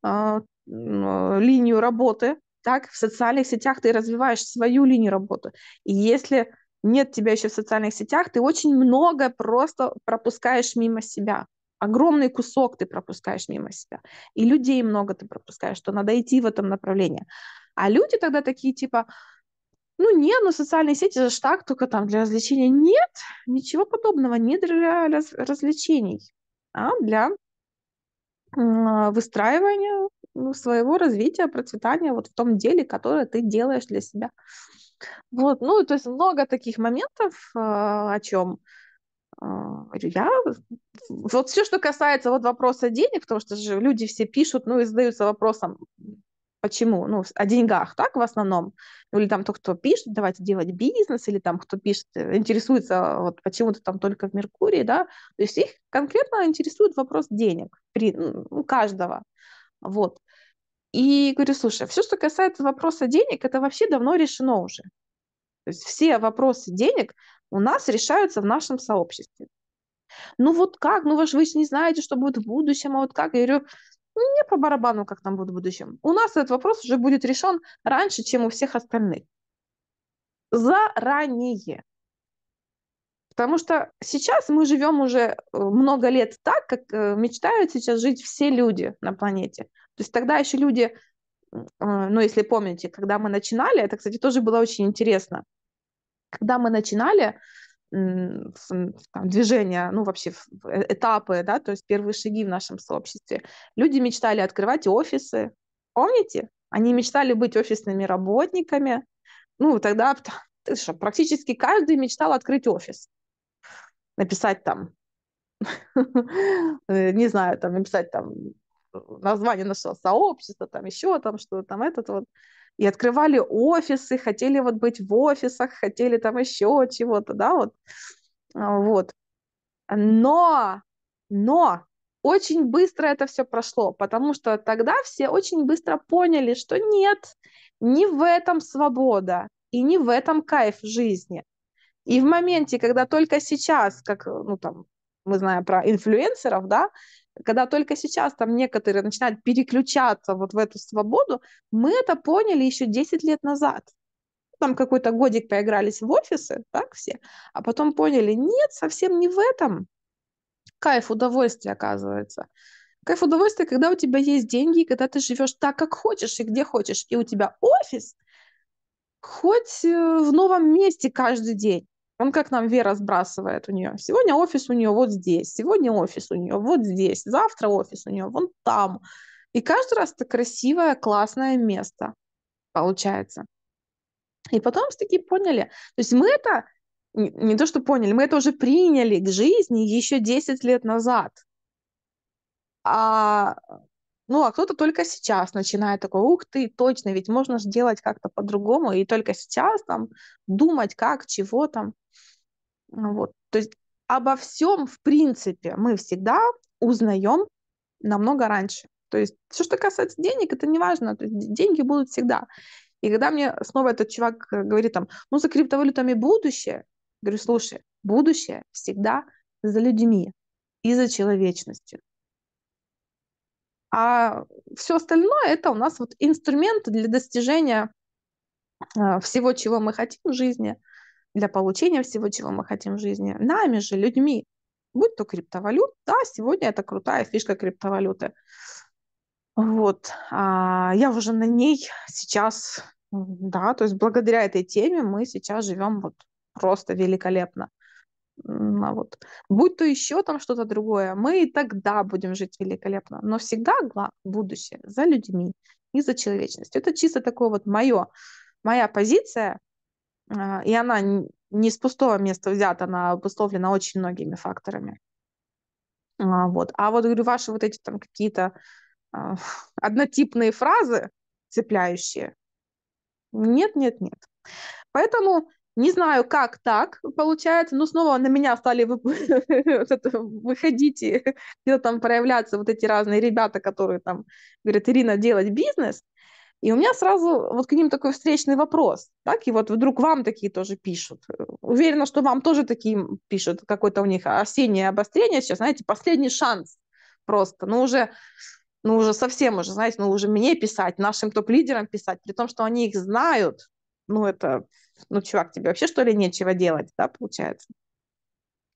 э, линию работы, так, в социальных сетях ты развиваешь свою линию работы. И если нет тебя еще в социальных сетях, ты очень много просто пропускаешь мимо себя огромный кусок ты пропускаешь мимо себя. И людей много ты пропускаешь, что надо идти в этом направлении. А люди тогда такие типа, ну не, ну социальные сети же так, только там для развлечения. Нет, ничего подобного, не для раз- развлечений, а для выстраивания ну, своего развития, процветания вот в том деле, которое ты делаешь для себя. Вот, ну, то есть много таких моментов, э, о чем э, я... Вот все, что касается вот вопроса денег, потому что же люди все пишут, ну, и задаются вопросом, Почему? Ну, о деньгах, так, в основном. Ну, или там то, кто пишет, давайте делать бизнес, или там кто пишет, э, интересуется вот почему-то там только в Меркурии, да. То есть их конкретно интересует вопрос денег при, ну, каждого. Вот. И говорю, слушай, все, что касается вопроса денег, это вообще давно решено уже. То есть все вопросы денег у нас решаются в нашем сообществе. Ну вот как, ну вы же, вы же не знаете, что будет в будущем, а вот как? Я говорю, ну, мне по барабану, как там будет в будущем. У нас этот вопрос уже будет решен раньше, чем у всех остальных. Заранее. Потому что сейчас мы живем уже э, много лет так, как э, мечтают сейчас жить все люди на планете. То есть тогда еще люди, э, ну, если помните, когда мы начинали, это, кстати, тоже было очень интересно. Когда мы начинали, там, движения, ну вообще э, этапы, да, то есть первые шаги в нашем сообществе. Люди мечтали открывать офисы, помните? Они мечтали быть офисными работниками. Ну тогда ты что, практически каждый мечтал открыть офис, написать там, э, не знаю, там написать там э, название нашего сообщества, там еще там что то там этот вот и открывали офисы, хотели вот быть в офисах, хотели там еще чего-то, да, вот. А, вот. Но, но очень быстро это все прошло, потому что тогда все очень быстро поняли, что нет, не в этом свобода и не в этом кайф жизни. И в моменте, когда только сейчас, как ну, там, мы знаем про инфлюенсеров, да, когда только сейчас там некоторые начинают переключаться вот в эту свободу, мы это поняли еще 10 лет назад. Там какой-то годик поигрались в офисы, так все, а потом поняли, нет, совсем не в этом. Кайф, удовольствие, оказывается. Кайф удовольствие, когда у тебя есть деньги, и когда ты живешь так, как хочешь и где хочешь, и у тебя офис хоть э, в новом месте каждый день. Он как нам Вера сбрасывает у нее. Сегодня офис у нее вот здесь, сегодня офис у нее вот здесь, завтра офис у нее вон там. И каждый раз это красивое, классное место получается. И потом все-таки поняли. То есть мы это не, не то, что поняли, мы это уже приняли к жизни еще 10 лет назад. А ну, а кто-то только сейчас начинает такой, ух ты, точно, ведь можно сделать как-то по-другому, и только сейчас там думать, как, чего там. Ну вот. То есть обо всем, в принципе, мы всегда узнаем намного раньше. То есть все, что касается денег, это не важно. деньги будут всегда. И когда мне снова этот чувак э, говорит там, ну, за криптовалютами будущее, говорю, слушай, будущее всегда за людьми и за человечностью. А все остальное это у нас вот инструменты для достижения а, всего, чего мы хотим в жизни, для получения всего, чего мы хотим в жизни, нами же, людьми. Будь то криптовалют, да, сегодня это крутая фишка криптовалюты. Вот, а я уже на ней сейчас, да, то есть благодаря этой теме мы сейчас живем вот просто великолепно. А вот. Будь то еще там что-то другое, мы и тогда будем жить великолепно. Но всегда будущее за людьми и за человечностью. Это чисто такое вот мое, моя позиция, а, и она не с пустого места взята, она обусловлена очень многими факторами. А, вот. А вот, говорю, ваши вот эти там какие-то однотипные фразы, цепляющие, нет, нет, нет. Поэтому не знаю, как так получается, но снова на меня стали выходить и где-то там проявляться вот эти разные ребята, которые там говорят, Ирина, делать бизнес. И у меня сразу вот к ним такой встречный вопрос. Так? И вот вдруг вам такие тоже пишут. Уверена, что вам тоже такие пишут. Какое-то у них осеннее обострение сейчас, знаете, последний шанс просто. Ну уже, ну уже совсем уже, знаете, ну уже мне писать, нашим топ-лидерам писать, при том, что они их знают. Ну это ну, чувак, тебе вообще, что ли, нечего делать, да, получается?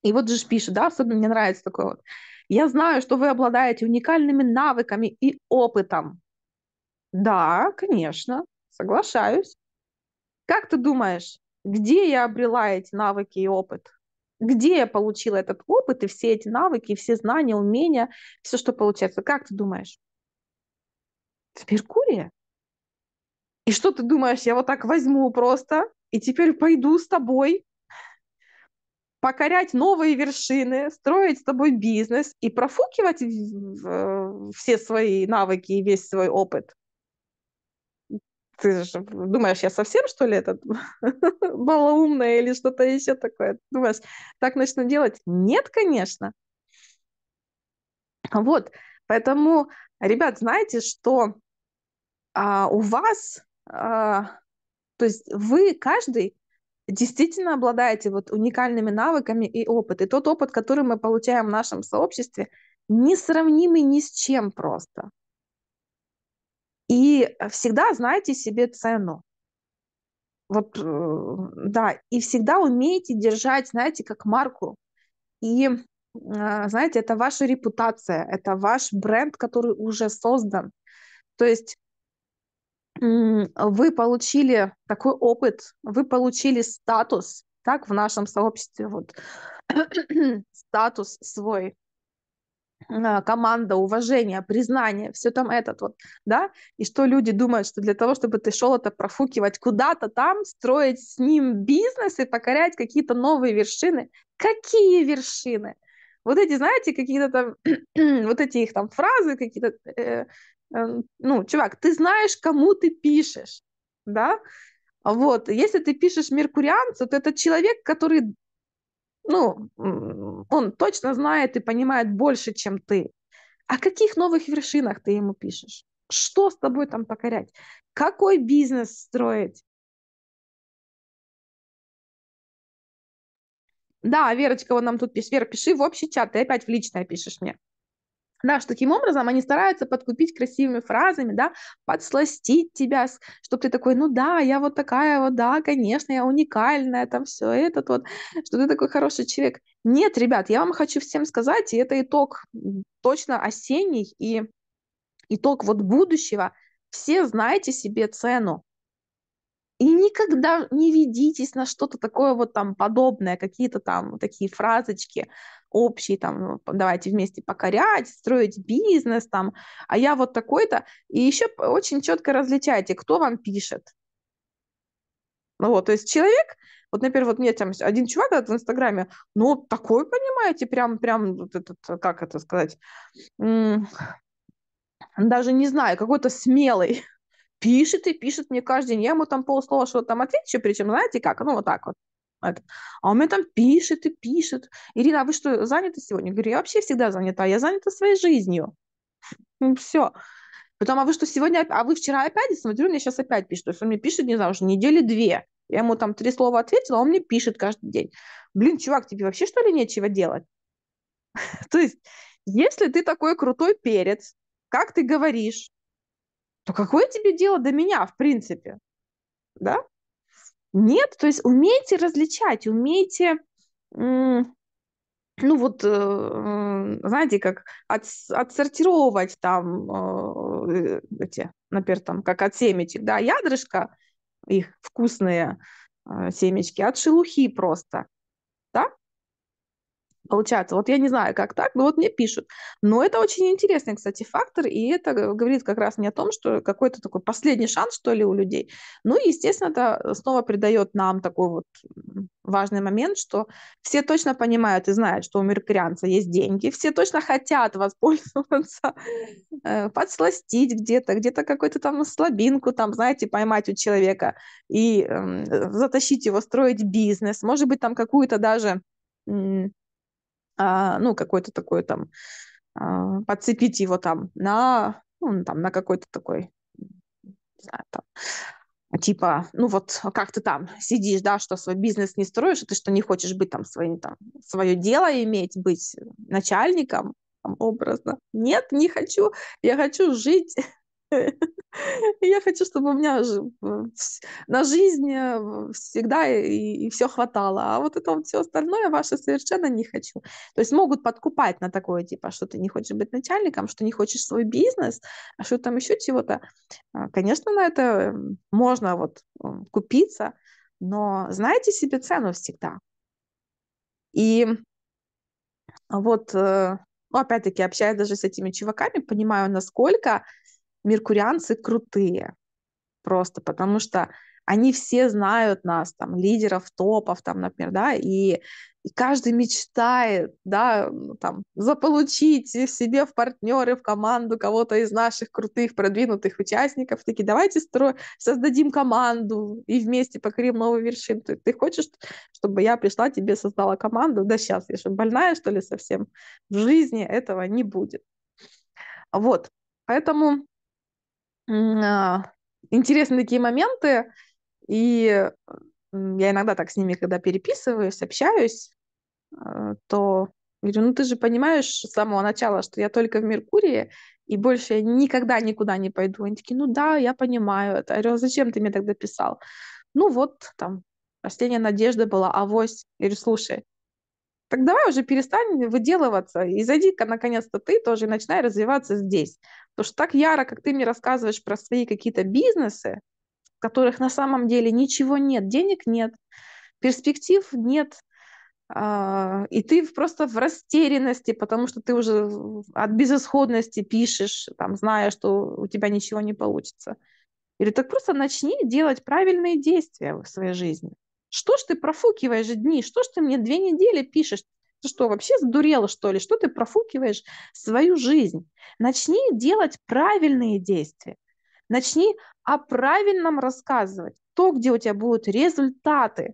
И вот же пишет, да, особенно мне нравится такое вот. Я знаю, что вы обладаете уникальными навыками и опытом. Да, конечно, соглашаюсь. Как ты думаешь, где я обрела эти навыки и опыт? Где я получила этот опыт и все эти навыки, и все знания, умения, все, что получается? Как ты думаешь? В Меркурии? И что ты думаешь, я вот так возьму просто и теперь пойду с тобой покорять новые вершины, строить с тобой бизнес и профукивать э, все свои навыки и весь свой опыт. Ты же думаешь, я совсем, что ли, этот малоумная или что-то еще такое? Думаешь, так начну делать? Нет, конечно. Вот, поэтому, ребят, знаете, что а, у вас а, то есть вы каждый действительно обладаете вот уникальными навыками и опытом, И тот опыт, который мы получаем в нашем сообществе, несравнимый ни с чем просто. И всегда знайте себе цену. Вот, э, да, и всегда умейте держать, знаете, как марку. И, а, знаете, это ваша репутация, это ваш бренд, который уже создан. То есть вы получили такой опыт, вы получили статус, так, в нашем сообществе, вот, статус свой, э, команда, уважение, признание, все там этот вот, да, и что люди думают, что для того, чтобы ты шел это профукивать куда-то там, строить с ним бизнес и покорять какие-то новые вершины. Какие вершины? Вот эти, знаете, какие-то там, вот эти их там фразы какие-то, э, Эм, ну, чувак, ты знаешь, кому ты пишешь, да? Вот, если ты пишешь меркурианцу, то это человек, который, ну, он точно знает и понимает больше, чем ты. О каких новых вершинах ты ему пишешь? Что с тобой там покорять? Какой бизнес строить? Да, Верочка, вот нам тут пишет. Вера, пиши в общий чат, ты опять в личное пишешь мне. Да, что таким образом они стараются подкупить красивыми фразами, да, подсластить тебя, чтобы ты такой, ну да, я вот такая вот, да, конечно, я уникальная, там все это вот, что ты такой хороший человек. Нет, ребят, я вам хочу всем сказать, и это итог точно осенний, и итог вот будущего, все знаете себе цену. И никогда не ведитесь на что-то такое вот там подобное, какие-то там такие фразочки, общий, там, ну, давайте вместе покорять, строить бизнес, там, а я вот такой-то. И еще очень четко различайте, кто вам пишет. Ну вот, то есть человек, вот, например, вот мне там один чувак этот в Инстаграме, ну, такой, понимаете, прям, прям, вот этот, э, как это сказать, даже не знаю, какой-то смелый, пишет и пишет мне каждый день. Я ему там полслова что-то там отвечу, причем, знаете как, ну, вот так вот это. А он мне там пишет и пишет. Ирина, а вы что, заняты сегодня? Я говорю, я вообще всегда занята, а я занята своей жизнью. Ну, все. Потом, а вы что, сегодня, а вы вчера опять? Я смотрю, мне сейчас опять пишет. То есть он мне пишет, не знаю, уже недели две. Я ему там три слова ответила, а он мне пишет каждый день. Блин, чувак, тебе вообще что ли нечего делать? То есть, если ты такой крутой перец, как ты говоришь, то какое тебе дело до меня, в принципе? Да? Нет, то есть умейте различать, умейте, ну вот, э, знаете, как отсортировать там э, э, эти, например, там, как от семечек, да, ядрышко, их вкусные семечки, от шелухи просто получается. Вот я не знаю, как так, но вот мне пишут. Но это очень интересный, кстати, фактор, и это говорит как раз не о том, что какой-то такой последний шанс, что ли, у людей. Ну и, естественно, это снова придает нам такой вот важный момент, что все точно понимают и знают, что у меркурианца есть деньги, все точно хотят воспользоваться, э, подсластить где-то, где-то какую-то там слабинку, там, знаете, поймать у человека и эм, затащить его строить бизнес, может быть, там какую-то даже а, ну, какой-то такой там, а, подцепить его там на, ну, там, на какой-то такой, не знаю, там, а, типа, ну вот как ты там сидишь, да, что свой бизнес не строишь, ты что не хочешь быть там своим, там, свое дело иметь, быть начальником, образно. Нет, не хочу, я хочу жить Я хочу, чтобы у меня э, на жизнь э, всегда и, и все хватало, а вот это вот все остальное ваше совершенно не хочу. То есть могут подкупать на такое, типа, что ты не хочешь быть начальником, что не хочешь свой бизнес, а что там еще чего-то. А, конечно, на это можно вот купиться, но знайте себе цену всегда. И вот, э, ну, опять-таки, общаясь даже с этими чуваками, понимаю, насколько меркурианцы крутые просто, потому что они все знают нас, там, лидеров топов, там, например, да, и, и каждый мечтает, да, ну, там, заполучить себе в партнеры, в команду кого-то из наших крутых, продвинутых участников, такие, давайте стро создадим команду и вместе покорим новую вершину. Ты, ты хочешь, чтобы я пришла, тебе создала команду? Да сейчас, я же больная, что ли, совсем? В жизни этого не будет. Вот, поэтому а, Интересны такие моменты, и я иногда так с ними, когда переписываюсь, общаюсь, а, то говорю, ну ты же понимаешь с самого начала, что я только в Меркурии, и больше я никогда никуда не пойду. Они такие, ну да, я понимаю это. Я говорю, «А зачем ты мне тогда писал? Ну вот, там, последняя надежда была, авось. Я говорю, слушай, так давай уже перестань выделываться и зайди-ка наконец-то ты тоже и начинай развиваться здесь. Потому что так яро, как ты мне рассказываешь про свои какие-то бизнесы, в которых на самом деле ничего нет, денег нет, перспектив нет, а, и ты просто в растерянности, потому что ты уже от безысходности пишешь, там, зная, что у тебя ничего не получится. Или так просто начни делать правильные действия в своей жизни. Что ж ты профукиваешь дни? Что ж ты мне две недели пишешь? Ты что, вообще сдурела, что ли? Что ты профукиваешь свою жизнь? Начни делать правильные действия. Начни о правильном рассказывать. То, где у тебя будут результаты,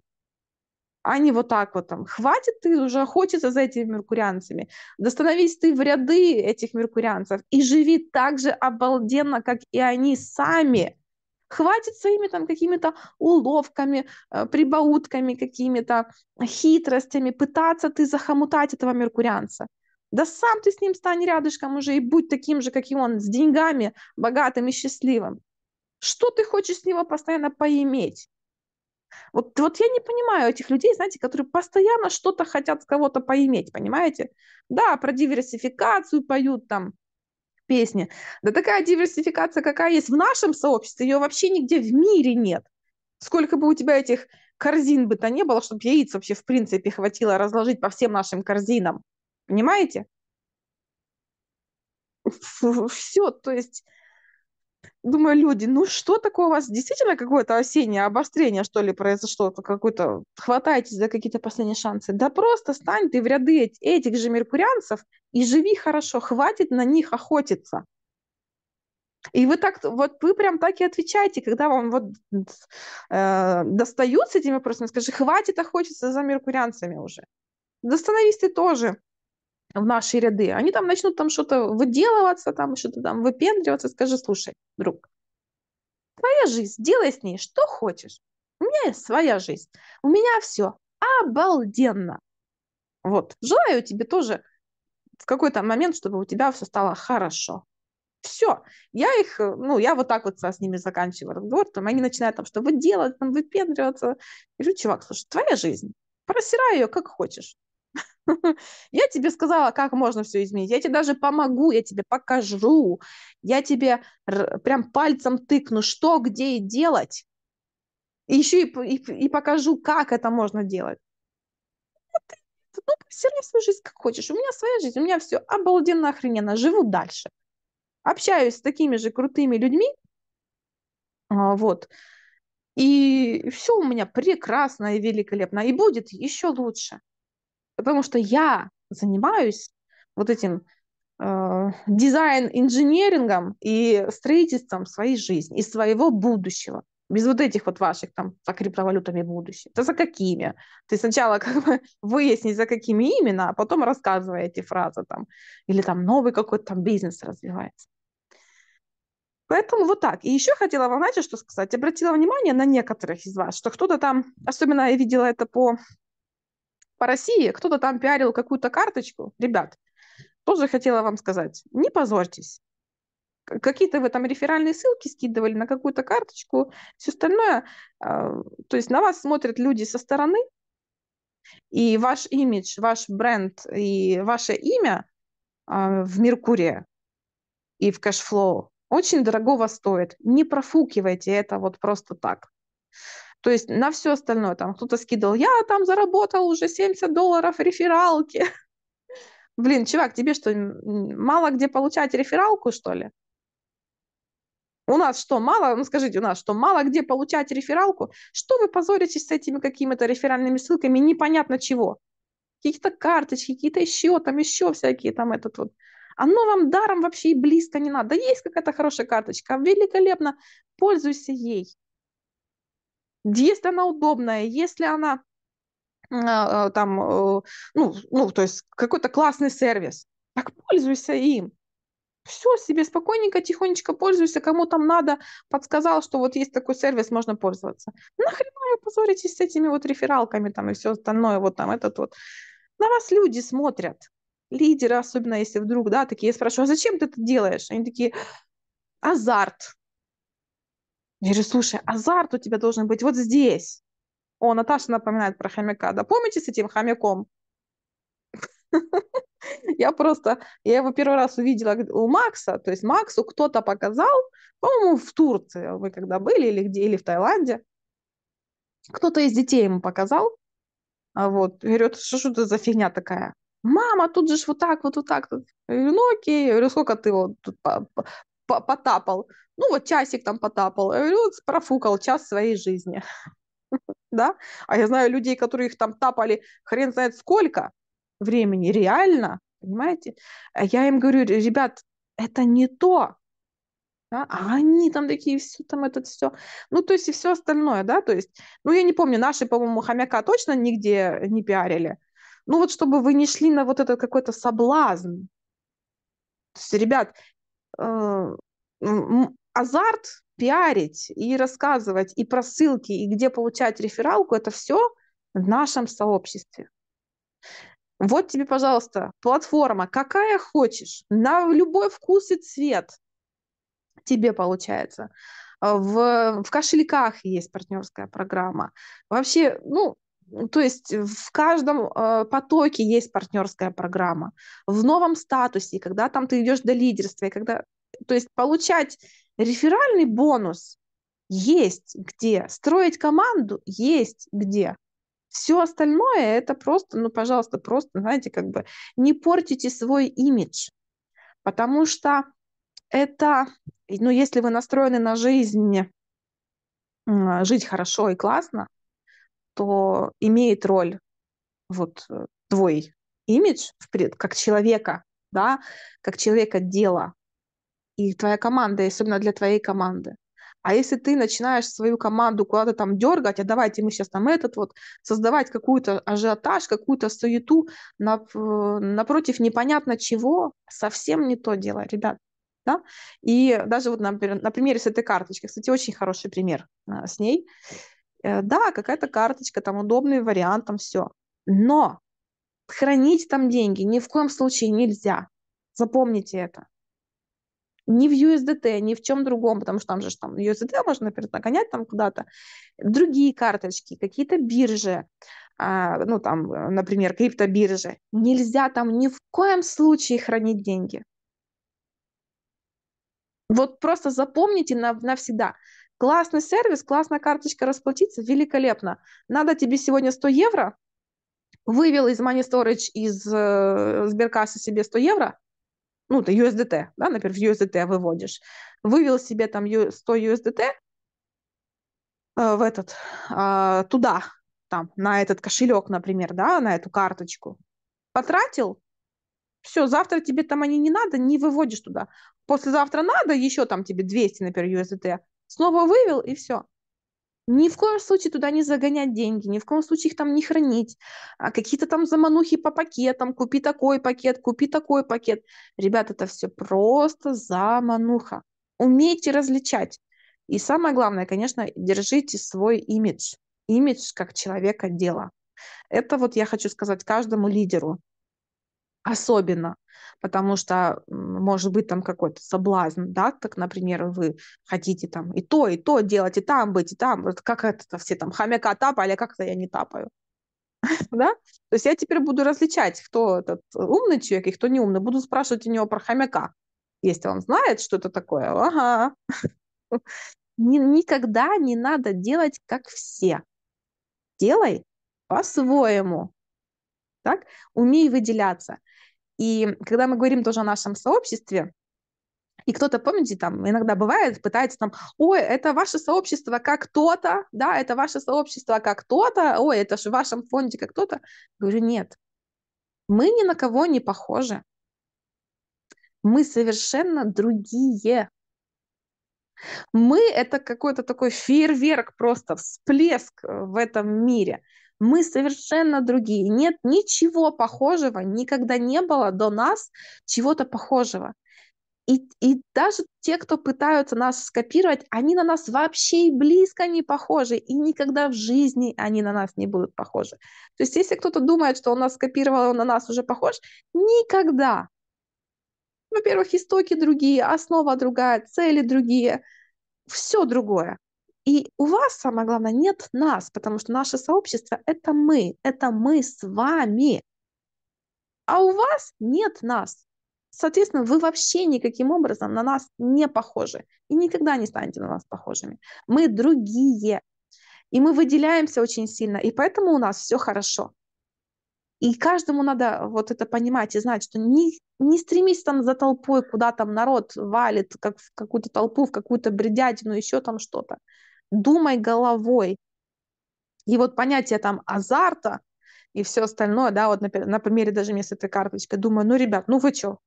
а не вот так вот там. Хватит ты уже охотиться за этими меркурианцами. Достановись ты в ряды этих меркурианцев и живи так же обалденно, как и они сами. Хватит своими там какими-то уловками, э, прибаутками, какими-то хитростями пытаться ты захомутать этого меркурианца. Да сам ты с ним стань рядышком уже и будь таким же, как и он, с деньгами, богатым и счастливым. Что ты хочешь с него постоянно поиметь? Вот, вот я не понимаю этих людей, знаете, которые постоянно что-то хотят с кого-то поиметь, понимаете? Да, про диверсификацию поют там, песни. Да такая диверсификация, какая есть в нашем сообществе, ее вообще нигде в мире нет. Сколько бы у тебя этих корзин бы то не было, чтобы яиц вообще в принципе хватило разложить по всем нашим корзинам. Понимаете? Все, то есть думаю, люди, ну что такое у вас? Действительно какое-то осеннее обострение, что ли, произошло? Какое-то хватаетесь за какие-то последние шансы. Да просто стань ты в ряды этих же меркурианцев и живи хорошо. Хватит на них охотиться. И вы так, вот вы прям так и отвечаете, когда вам вот э, достают этими вопросами, скажи, хватит охотиться за меркурианцами уже. Да становись ты тоже в наши ряды, они там начнут там что-то выделываться, там что-то там выпендриваться. Скажи, слушай, друг, твоя жизнь, делай с ней что хочешь. У меня есть своя жизнь. У меня все обалденно. Вот. Желаю тебе тоже в какой-то момент, чтобы у тебя все стало хорошо. Все. Я их, э, ну, я вот так вот с ними заканчиваю разговор, там они начинают там что-то делать, там выпендриваться. Я говорю, чувак, слушай, твоя жизнь, просирай ее как хочешь. Я тебе сказала, как можно все изменить. Я тебе даже помогу, я тебе покажу. Я тебе прям пальцем тыкну, что, где и делать. И еще и, и, и покажу, как это можно делать. Ты, ну, посеряй свою жизнь как хочешь. У меня своя жизнь, у меня все обалденно охрененно. Живу дальше. Общаюсь с такими же крутыми людьми. А, вот. И все у меня прекрасно и великолепно. И будет еще лучше потому что я занимаюсь вот этим э, дизайн-инженерингом и строительством своей жизни и своего будущего. Без вот этих вот ваших там за криптовалютами будущее. Да за какими? Ты сначала как бы выясни, за какими именно, а потом рассказывай эти фразы там. Или там новый какой-то там бизнес развивается. Поэтому вот так. И еще хотела вам, знаете, что сказать? Обратила внимание на некоторых из вас, что кто-то там, особенно я видела это по по России кто-то там пиарил какую-то карточку, ребят, тоже хотела вам сказать, не позорьтесь. Какие-то вы там реферальные ссылки скидывали на какую-то карточку, все остальное. А, то есть на вас смотрят люди со стороны, и ваш имидж, ваш бренд и ваше имя а, в Меркурии и в кэшфлоу очень дорогого стоит. Не профукивайте это вот просто так. То есть на все остальное, там кто-то скидывал, я там заработал уже 70 долларов рефералки. Блин, чувак, тебе что, мало где получать рефералку, что ли? У нас что, мало, ну скажите, у нас что, мало где получать рефералку? Что вы позоритесь с этими какими-то реферальными ссылками, непонятно чего? Какие-то карточки, какие-то еще, там еще всякие, там этот вот. Оно вам даром вообще и близко не надо. есть какая-то хорошая карточка, великолепно, пользуйся ей. Если она удобная, если она а, а, там, э, ну, ну, то есть какой-то классный сервис, так пользуйся им. Все, себе спокойненько, тихонечко пользуйся, кому там надо, подсказал, что вот есть такой сервис, можно пользоваться. Нахрена вы позоритесь с этими вот рефералками там и все остальное, вот там этот вот. На вас люди смотрят, лидеры, особенно если вдруг, да, такие, я спрашиваю, а зачем ты это делаешь? Они такие, азарт. Я говорю, слушай, азарт у тебя должен быть вот здесь. О, Наташа напоминает про хомяка. Да помните с этим хомяком? Я просто, я его первый раз увидела у Макса, то есть Максу кто-то показал, по-моему, в Турции вы когда были или где, или в Таиланде. Кто-то из детей ему показал, а вот, говорит, что что это за фигня такая? Мама, тут же вот так, вот, вот так. Вот. Я говорю, ну окей. Я говорю, сколько ты его тут потапал. Ну, вот часик там потапал. Я говорю, профукал час своей жизни. Да? А я знаю людей, которые их там тапали хрен знает сколько времени. Реально, понимаете? А я им говорю, ребят, это не то. Да? А они там такие, все там этот все. Ну, то есть и все остальное, да, то есть, ну, я не помню, наши, по-моему, хомяка точно нигде не пиарили. Ну, вот чтобы вы не шли на вот этот какой-то соблазн, то есть, ребят, Э, азарт пиарить и рассказывать и про ссылки, и где получать рефералку, это все в нашем сообществе. Вот тебе, пожалуйста, платформа, какая хочешь, на любой вкус и цвет тебе получается. Э, в, в кошельках есть партнерская программа. Вообще, ну, то есть э, в каждом э, потоке есть партнерская программа. В новом статусе, когда там ты идешь до лидерства, и когда... То есть получать реферальный бонус есть где, строить команду есть где. Все остальное это просто, ну, пожалуйста, просто, знаете, как бы не портите свой имидж, потому что это, ну, если вы настроены на жизнь, жить хорошо и классно, что имеет роль вот э, твой имидж как человека, да, как человека дела и твоя команда, особенно для твоей команды. А если ты начинаешь свою команду куда-то там дергать, а давайте мы сейчас там этот вот, создавать какую-то ажиотаж, какую-то суету нап- э, напротив непонятно чего, совсем не то дело, ребят. Да? И даже вот, например, на примере с этой карточкой, кстати, очень хороший пример э, с ней. Э, да, какая-то карточка, там удобный вариант, там все. Но хранить там деньги ни в коем случае нельзя. Запомните это. Ни в USDT, ни в чем другом, потому что там же там USDT можно перенагонять там куда-то. Другие карточки, какие-то биржи, а, ну там, э, например, криптобиржи. Нельзя там ни в коем случае хранить деньги. Вот просто запомните нав- навсегда. Классный сервис, классная карточка расплатиться, великолепно. Надо тебе сегодня 100 евро, вывел из Money Storage из э, Сберкассы себе 100 евро, ну, это USDT, да, например, в USDT выводишь, вывел себе там 100 USDT э, в этот, э, туда, там, на этот кошелек, например, да, на эту карточку, потратил, все, завтра тебе там они не надо, не выводишь туда. Послезавтра надо, еще там тебе 200, например, USDT, снова вывел и все. Ни в коем случае туда не загонять деньги, ни в коем случае их там не хранить. А какие-то там заманухи по пакетам, купи такой пакет, купи такой пакет. Ребят, это все просто замануха. Умейте различать. И самое главное, конечно, держите свой имидж. Имидж как человека дела. Это вот я хочу сказать каждому лидеру особенно, потому что может быть там какой-то соблазн, да, как, например, вы хотите там и то, и то делать, и там быть, и там, вот как это все там хомяка тапали, а как-то я не тапаю. да? То есть я теперь буду различать, кто этот умный человек и кто не умный. Буду спрашивать у него про хомяка. Если он знает, что это такое, ага. Никогда не надо делать, как все. Делай по-своему. Так? Умей выделяться. И когда мы говорим тоже о нашем сообществе, и кто-то, помните, там иногда бывает, пытается там, ой, это ваше сообщество как кто то да, это ваше сообщество как кто то ой, это же в вашем фонде как кто то Говорю, нет, мы ни на кого не похожи. Мы совершенно другие. Мы — это какой-то такой фейерверк просто, всплеск э, в этом мире. Мы совершенно другие. Нет ничего похожего, никогда не было до нас чего-то похожего. И, и даже те, кто пытаются нас скопировать, они на нас вообще и близко не похожи, и никогда в жизни они на нас не будут похожи. То есть если кто-то думает, что он нас скопировал, он на нас уже похож, никогда. Во-первых, истоки другие, основа другая, цели другие, все другое. И у вас, самое главное, нет нас, потому что наше сообщество — это мы, это мы с вами. А у вас нет нас. Соответственно, вы вообще никаким образом на нас не похожи и никогда не станете на нас похожими. Мы другие, и мы выделяемся очень сильно, и поэтому у нас все хорошо. И каждому надо вот это понимать и знать, что не, не стремись там за толпой, куда там народ валит, как в какую-то толпу, в какую-то бредятину, еще там что-то думай головой. И вот понятие там азарта и все остальное, да, вот на, на примере даже мне с этой карточкой, думаю, ну, ребят, ну вы что,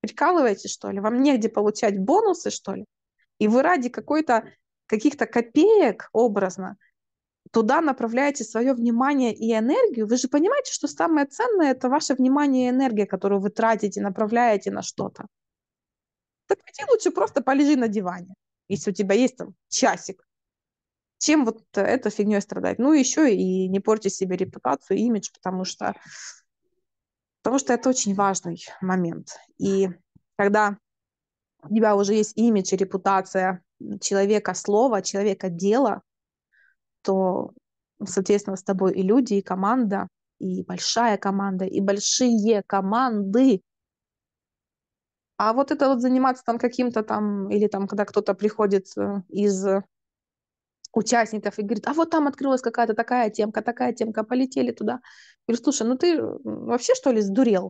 прикалываете, что ли? Вам негде получать бонусы, что ли? И вы ради какой-то каких-то копеек образно туда направляете свое внимание и энергию, вы же понимаете, что самое ценное – это ваше внимание и энергия, которую вы тратите, направляете на что-то. Так иди лучше просто полежи на диване, если у тебя есть там часик чем вот эта фигней страдать. Ну, еще и не портить себе репутацию, имидж, потому что, потому что это очень важный момент. И когда у тебя уже есть имидж и репутация человека слова, человека дела, то, соответственно, с тобой и люди, и команда, и большая команда, и большие команды. А вот это вот заниматься там каким-то там, или там, когда кто-то приходит э, из участников и говорит, а вот там открылась какая-то такая темка, такая темка, полетели туда. Я говорю, слушай, ну ты вообще что ли сдурел?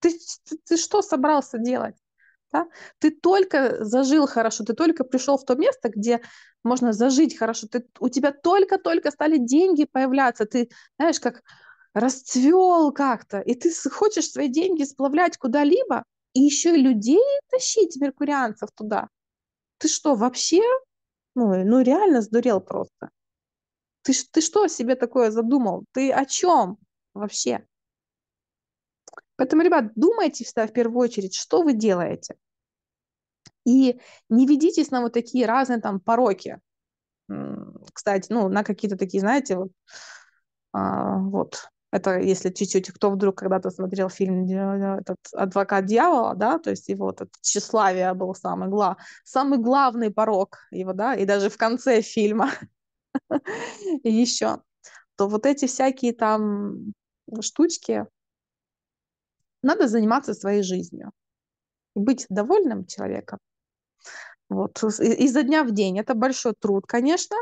Ты, ты, ты что собрался делать? Да? Ты только зажил хорошо, ты только пришел в то место, где можно зажить хорошо, ты, у тебя только-только стали деньги появляться, ты, знаешь, как расцвел как-то, и ты хочешь свои деньги сплавлять куда-либо, и еще и людей тащить, меркурианцев, туда. Ты что, вообще ну, э, ну реально сдурел просто. Ты, ты что себе такое задумал? Ты о чем вообще? Поэтому, ребят, думайте всегда в первую очередь, что вы делаете. И не ведитесь на вот такие разные там пороки. Кстати, ну, на какие-то такие, знаете, вот, а, вот это если чуть-чуть, кто вдруг когда-то смотрел фильм э, этот, «Адвокат дьявола», да, то есть его этот тщеславие был самый, гла... самый главный порог его, да, и даже в конце фильма и еще, то вот эти всякие там штучки, надо заниматься своей жизнью и быть довольным человеком. Вот. изо дня в день. Это большой труд, конечно,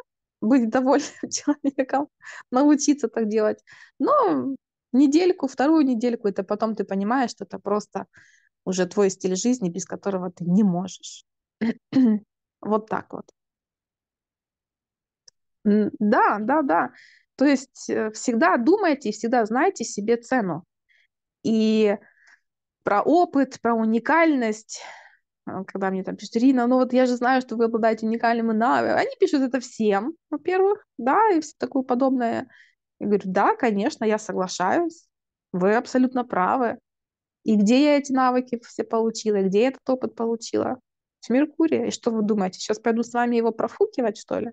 быть довольным человеком, научиться так делать. Но недельку, вторую недельку, это потом ты понимаешь, что это просто уже твой стиль жизни, без которого ты не можешь. вот так вот. Да, да, да. То есть э, всегда думайте, всегда знайте себе цену. И про опыт, про уникальность, а, когда мне там пишут, Ирина, ну вот я же знаю, что вы обладаете уникальными навыками, Они пишут это всем, во-первых, да, и все такое подобное. Я говорю, да, конечно, я соглашаюсь, вы абсолютно правы. И где я эти навыки все получила, где я этот опыт получила? С Меркурия. И что вы думаете, сейчас пойду с вами его профукивать, что ли?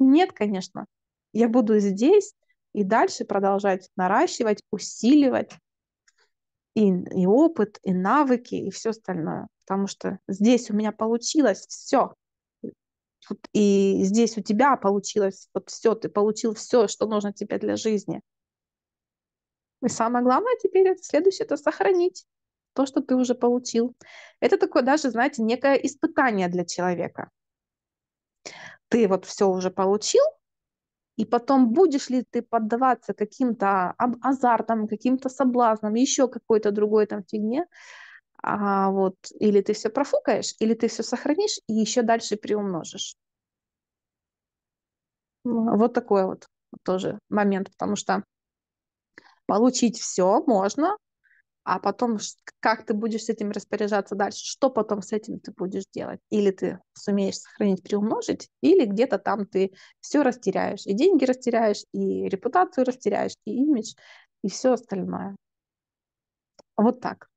Нет, конечно. Я буду здесь и дальше продолжать наращивать, усиливать и, и опыт, и навыки, и все остальное потому что здесь у меня получилось все. И здесь у тебя получилось вот все, ты получил все, что нужно тебе для жизни. И самое главное теперь, это следующее, это сохранить то, что ты уже получил. Это такое даже, знаете, некое испытание для человека. Ты вот все уже получил, и потом будешь ли ты поддаваться каким-то азартам, каким-то соблазнам, еще какой-то другой там фигне, а вот или ты все профукаешь, или ты все сохранишь и еще дальше приумножишь. Ну, вот такой вот тоже момент, потому что получить все можно, а потом как ты будешь с этим распоряжаться дальше, что потом с этим ты будешь делать. Или ты сумеешь сохранить, приумножить, или где-то там ты все растеряешь, и деньги растеряешь, и репутацию растеряешь, и имидж, и все остальное. Вот так.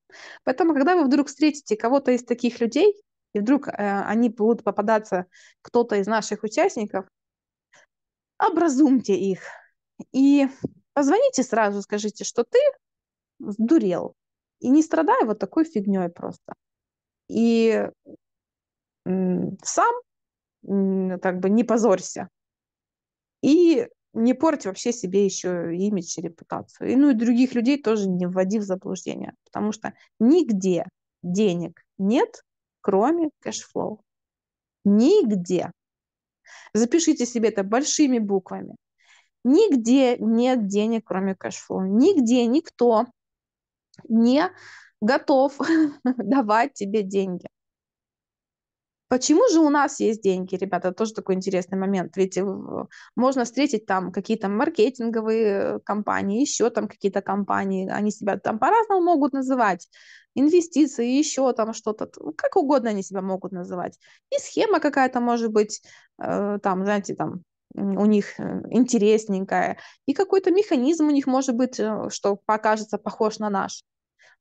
Поэтому, когда вы вдруг встретите кого-то из таких людей, и вдруг э, они будут попадаться, кто-то из наших участников, образумьте их и позвоните сразу, скажите, что ты сдурел, и не страдай вот такой фигней просто. И сам так бы не позорься. И не порть вообще себе еще имидж и репутацию. И, ну и других людей тоже не вводи в заблуждение, потому что нигде денег нет, кроме кэшфлоу. Нигде. Запишите себе это большими буквами. Нигде нет денег, кроме кэшфлоу. Нигде никто не готов давать тебе деньги. Почему же у нас есть деньги, ребята? Тоже такой интересный момент. Ведь э, можно встретить там какие-то маркетинговые э, компании, еще там какие-то компании. Они себя там по-разному могут называть. Инвестиции, еще там что-то. Ну, как угодно они себя могут называть. И схема какая-то может быть, э, там, знаете, там, у них интересненькая. И какой-то механизм у них может быть, что покажется похож на наш.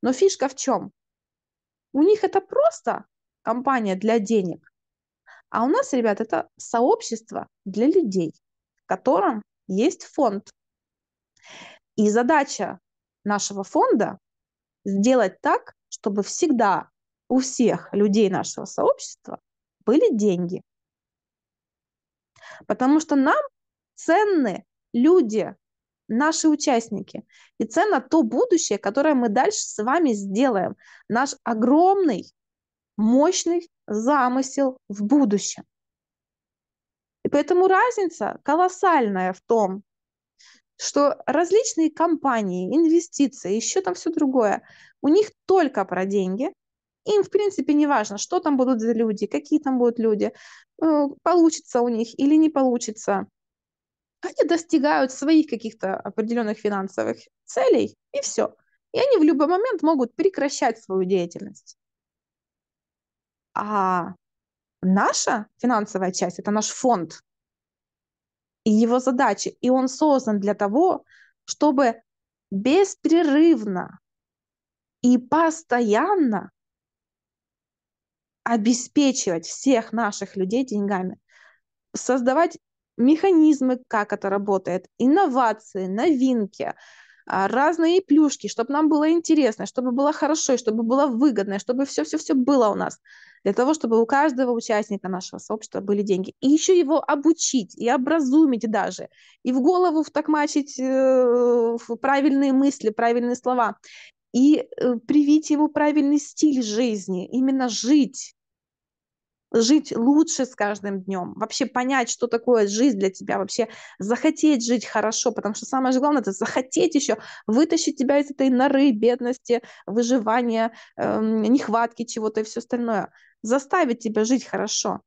Но фишка в чем? У них это просто компания для денег. А у нас, ребят, это сообщество для людей, в котором есть фонд. И задача нашего фонда сделать так, чтобы всегда у всех людей нашего сообщества были деньги. Потому что нам ценны люди, наши участники. И ценно то будущее, которое мы дальше с вами сделаем. Наш огромный мощный замысел в будущем. И поэтому разница колоссальная в том, что различные компании, инвестиции, еще там все другое, у них только про деньги. Им, в принципе, не важно, что там будут за люди, какие там будут люди, э, получится у них или не получится. Они достигают своих каких-то определенных финансовых целей, и все. И они в любой момент могут прекращать свою деятельность. А наша финансовая часть – это наш фонд и его задачи. И он создан для того, чтобы беспрерывно и постоянно обеспечивать всех наших людей деньгами, создавать механизмы, как это работает, инновации, новинки, а, разные плюшки, чтобы нам было интересно, чтобы было хорошо, чтобы было выгодно, чтобы все-все-все было у нас, для того, чтобы у каждого участника нашего сообщества были деньги. И еще его обучить и образумить даже, и в голову втокмачить э, правильные мысли, правильные слова, и э, привить ему правильный стиль жизни, именно жить, жить лучше с каждым днем, вообще понять, что такое жизнь для тебя, вообще захотеть жить хорошо, потому что самое же главное это захотеть еще вытащить тебя из этой норы бедности, выживания, э, нехватки чего-то и все остальное, заставить тебя жить хорошо.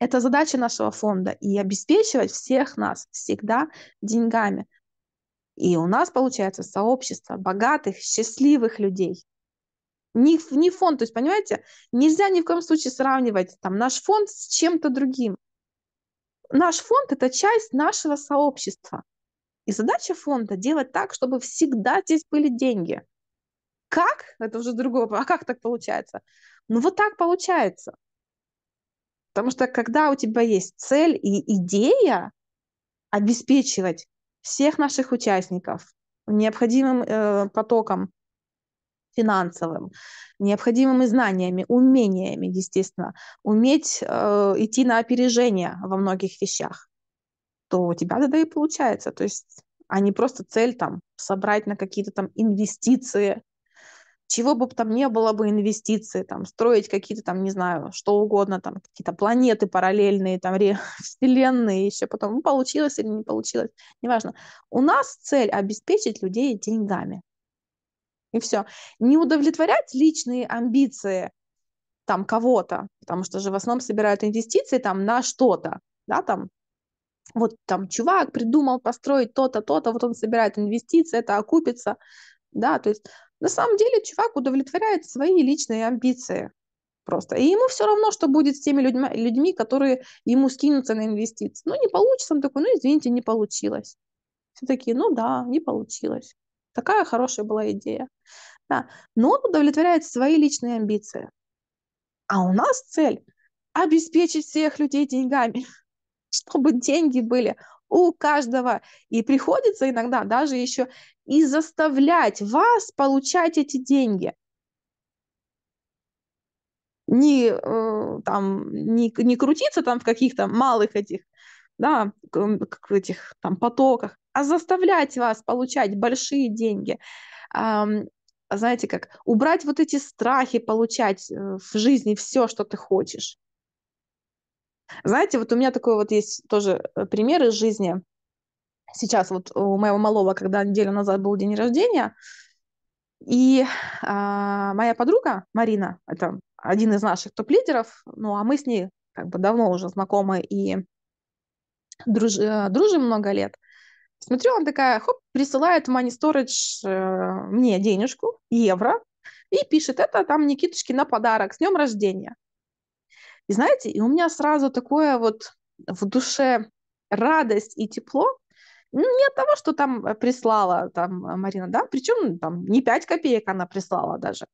Это задача нашего фонда и обеспечивать всех нас всегда деньгами. И у нас получается сообщество богатых, счастливых людей, не, не фонд, то есть, понимаете, нельзя ни в коем случае сравнивать там наш фонд с чем-то другим. Наш фонд – это часть нашего сообщества. И задача фонда – делать так, чтобы всегда здесь были деньги. Как? Это уже другой вопрос. А как так получается? Ну вот так получается. Потому что когда у тебя есть цель и идея обеспечивать всех наших участников необходимым э, потоком финансовым, необходимыми знаниями, умениями, естественно, уметь э, идти на опережение во многих вещах, то у тебя тогда и получается. То есть, а не просто цель там собрать на какие-то там инвестиции, чего бы там не было бы инвестиции, там, строить какие-то там, не знаю, что угодно, там, какие-то планеты параллельные, там, ре- вселенные еще потом, ну, получилось или не получилось, неважно. У нас цель обеспечить людей деньгами и все. Не удовлетворять личные амбиции там кого-то, потому что же в основном собирают инвестиции там на что-то, да, там вот там чувак придумал построить то-то, то-то, вот он собирает инвестиции, это окупится, да, то есть на самом деле чувак удовлетворяет свои личные амбиции просто, и ему все равно, что будет с теми людьми, людьми которые ему скинутся на инвестиции, ну не получится, он такой, ну извините, не получилось, все такие, ну да, не получилось, Такая хорошая была идея. Да. Но он удовлетворяет свои личные амбиции. А у нас цель – обеспечить всех людей деньгами, чтобы деньги были у каждого. И приходится иногда даже еще и заставлять вас получать эти деньги. Не, э, там, не, не крутиться там в каких-то малых этих, да, этих там потоках, а заставлять вас получать большие деньги. Знаете как, убрать вот эти страхи, получать э, в жизни все, что ты хочешь. Знаете, вот у меня такой вот есть тоже э, пример из жизни. Сейчас вот у моего малого, когда неделю назад был день рождения, и э, моя подруга Марина, это один из наших топ-лидеров, ну а мы с ней как бы давно уже знакомы и друж, э, дружим много лет. Смотрю, она такая, хоп, присылает в Money Storage э, мне денежку, евро, и пишет, это там Никитушке на подарок, с днем рождения. И знаете, и у меня сразу такое вот в душе радость и тепло, ну, не от того, что там э, прислала там Марина, да, причем ну, там не 5 копеек она прислала даже.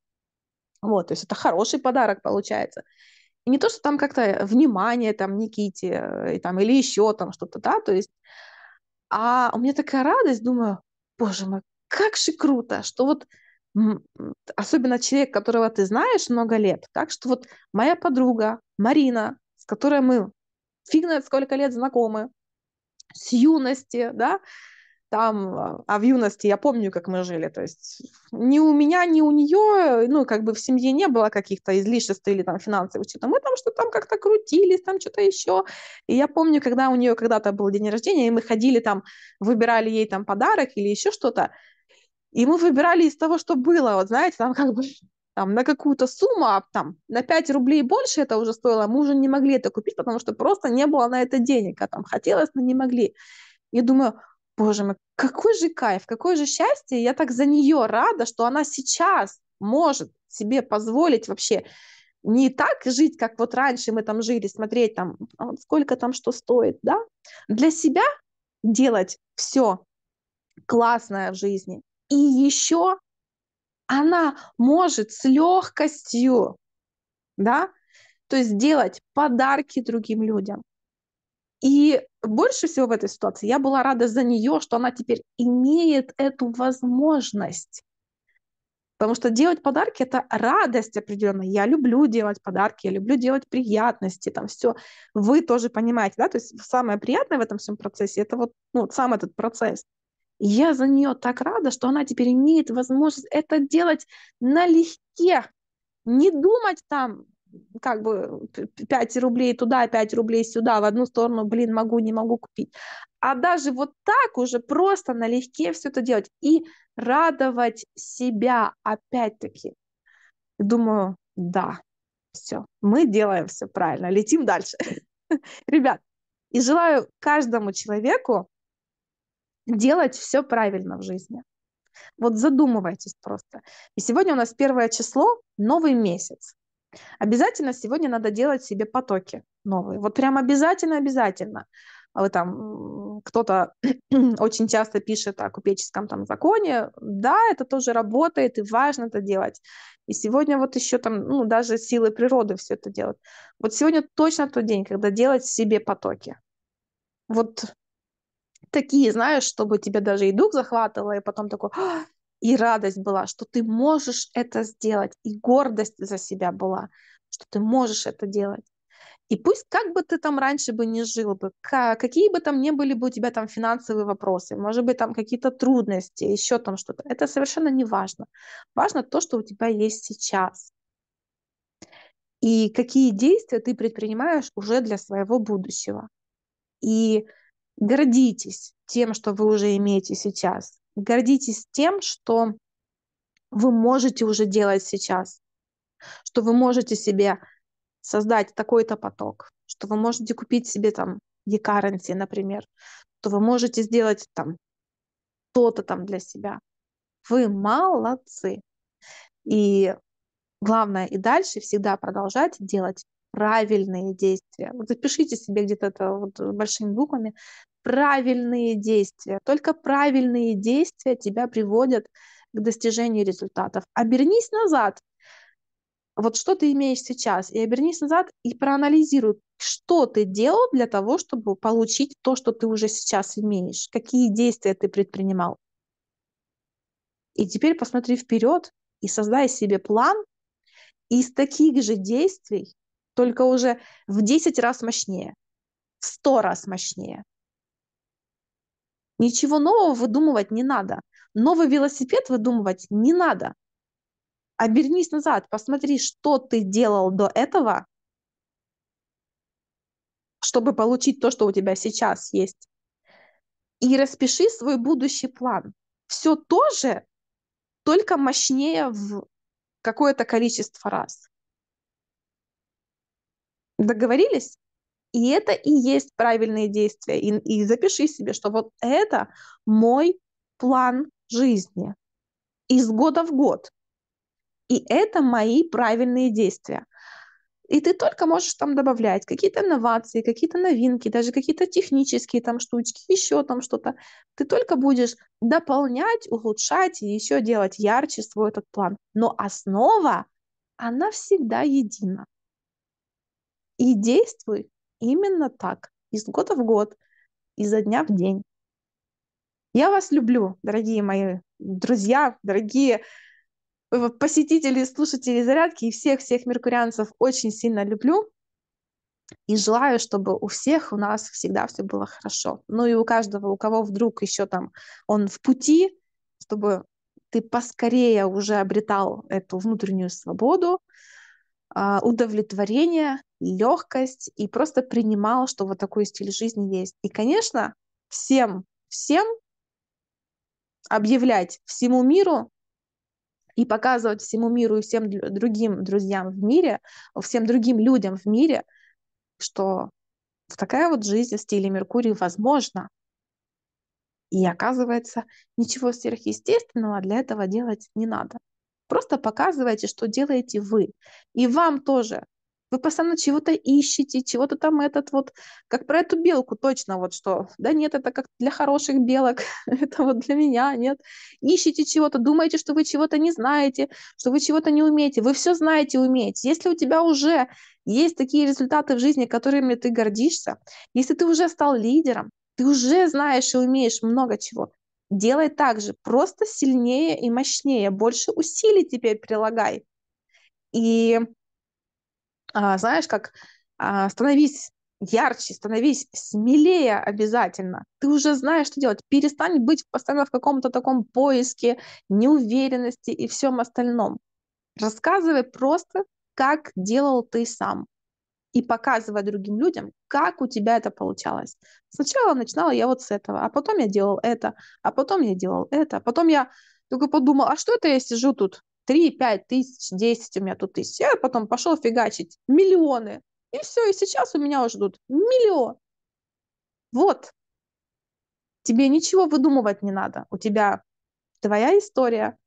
Вот, то есть это хороший подарок получается. И не то, что там как-то э, внимание там Никите и там, или еще там что-то, да, то есть а у меня такая радость, думаю, боже мой, как же круто, что вот особенно человек, которого ты знаешь много лет, так что вот моя подруга Марина, с которой мы фиг знает сколько лет знакомы, с юности, да, там, а, а в юности я помню, как мы жили, то есть ни у меня, ни у нее, ну, как бы в семье не было каких-то излишеств или там финансовых, что-то мы там что-то там как-то крутились, там что-то еще, и я помню, когда у нее когда-то был день рождения, и мы ходили там, выбирали ей там подарок или еще что-то, и мы выбирали из того, что было, вот знаете, там как бы там, на какую-то сумму, а там на 5 рублей больше это уже стоило, мы уже не могли это купить, потому что просто не было на это денег, а там хотелось, но не могли. Я думаю, боже мой, какой же кайф, какое же счастье, я так за нее рада, что она сейчас может себе позволить вообще не так жить, как вот раньше мы там жили, смотреть там, «А сколько там что стоит, да, для себя делать все классное в жизни. И еще она может с легкостью, да, то есть делать подарки другим людям. И больше всего в этой ситуации я была рада за нее, что она теперь имеет эту возможность. Потому что делать подарки это радость определенная. Я люблю делать подарки, я люблю делать приятности, там все. Вы тоже понимаете, да? То есть самое приятное в этом всем процессе это вот ну, сам этот процесс. я за нее так рада, что она теперь имеет возможность это делать налегке, не думать там, как бы 5 рублей туда, 5 рублей сюда, в одну сторону, блин, могу, не могу купить. А даже вот так уже просто налегке все это делать и радовать себя опять-таки. Думаю, да, все, мы делаем все правильно, летим дальше. Ребят, и желаю каждому человеку делать все правильно в жизни. Вот задумывайтесь просто. И сегодня у нас первое число, новый месяц. Обязательно сегодня надо делать себе потоки новые. Вот прям обязательно-обязательно. А Вы там кто-то очень часто пишет о купеческом там законе. Да, это тоже работает, и важно это делать. И сегодня вот еще там, ну, даже силы природы все это делают. Вот сегодня точно тот день, когда делать себе потоки. Вот такие, знаешь, чтобы тебя даже и дух захватывало, и потом такой, «А, и радость была, что ты можешь это сделать, и гордость за себя была, что ты можешь это делать. И пусть как бы ты там раньше бы не жил бы, какие бы там не были бы у тебя там финансовые вопросы, может быть там какие-то трудности, еще там что-то, это совершенно не важно. Важно то, что у тебя есть сейчас. И какие действия ты предпринимаешь уже для своего будущего. И гордитесь тем, что вы уже имеете сейчас гордитесь тем, что вы можете уже делать сейчас, что вы можете себе создать такой-то поток, что вы можете купить себе там e-currency, например, то вы можете сделать там то-то там для себя. Вы молодцы. И главное и дальше всегда продолжать делать правильные действия. Вот запишите себе где-то это вот большими буквами. Правильные действия. Только правильные действия тебя приводят к достижению результатов. Обернись назад. Вот что ты имеешь сейчас, и обернись назад и проанализируй, что ты делал для того, чтобы получить то, что ты уже сейчас имеешь, какие действия ты предпринимал. И теперь посмотри вперед и создай себе план из таких же действий, только уже в 10 раз мощнее, в 100 раз мощнее. Ничего нового выдумывать не надо. Новый велосипед выдумывать не надо. Обернись назад, посмотри, что ты делал до этого, чтобы получить то, что у тебя сейчас есть. И распиши свой будущий план. Все то же, только мощнее в какое-то количество раз. Договорились? И это и есть правильные действия. И, и запиши себе, что вот это мой план жизни из года в год. И это мои правильные действия. И ты только можешь там добавлять какие-то инновации, какие-то новинки, даже какие-то технические там штучки, еще там что-то. Ты только будешь дополнять, улучшать и еще делать ярче свой этот план. Но основа, она всегда едина. И действуй именно так, из года в год, изо дня в день. Я вас люблю, дорогие мои друзья, дорогие э, посетители, слушатели зарядки и всех-всех меркурианцев очень сильно люблю. И желаю, чтобы у всех у нас всегда все было хорошо. Ну и у каждого, у кого вдруг еще там он в пути, чтобы ты поскорее уже обретал эту внутреннюю свободу, а, удовлетворение легкость и просто принимала, что вот такой стиль жизни есть. И, конечно, всем, всем объявлять всему миру и показывать всему миру и всем другим друзьям в мире, всем другим людям в мире, что такая вот жизнь в стиле Меркурий возможно И оказывается, ничего сверхъестественного для этого делать не надо. Просто показывайте, что делаете вы. И вам тоже вы постоянно чего-то ищете, чего-то там этот вот, как про эту белку точно вот что. Да нет, это как для хороших белок, это вот для меня, нет. Ищете чего-то, думаете, что вы чего-то не знаете, что вы чего-то не умеете. Вы все знаете, умеете. Если у тебя уже есть такие результаты в жизни, которыми ты гордишься, если ты уже стал лидером, ты уже знаешь и умеешь много чего, делай так же, просто сильнее и мощнее, больше усилий теперь прилагай. И а, знаешь, как а, становись ярче, становись смелее обязательно. Ты уже знаешь, что делать. Перестань быть постоянно в каком-то таком поиске, неуверенности и всем остальном. Рассказывай просто, как делал ты сам. И показывай другим людям, как у тебя это получалось. Сначала начинала я вот с этого, а потом я делал это, а потом я делал это, а потом я только подумал, а что это я сижу тут 3, 5 тысяч, 10 у меня тут тысяч. Я потом пошел фигачить миллионы. И все, и сейчас у меня ждут миллион. Вот. Тебе ничего выдумывать не надо. У тебя твоя история,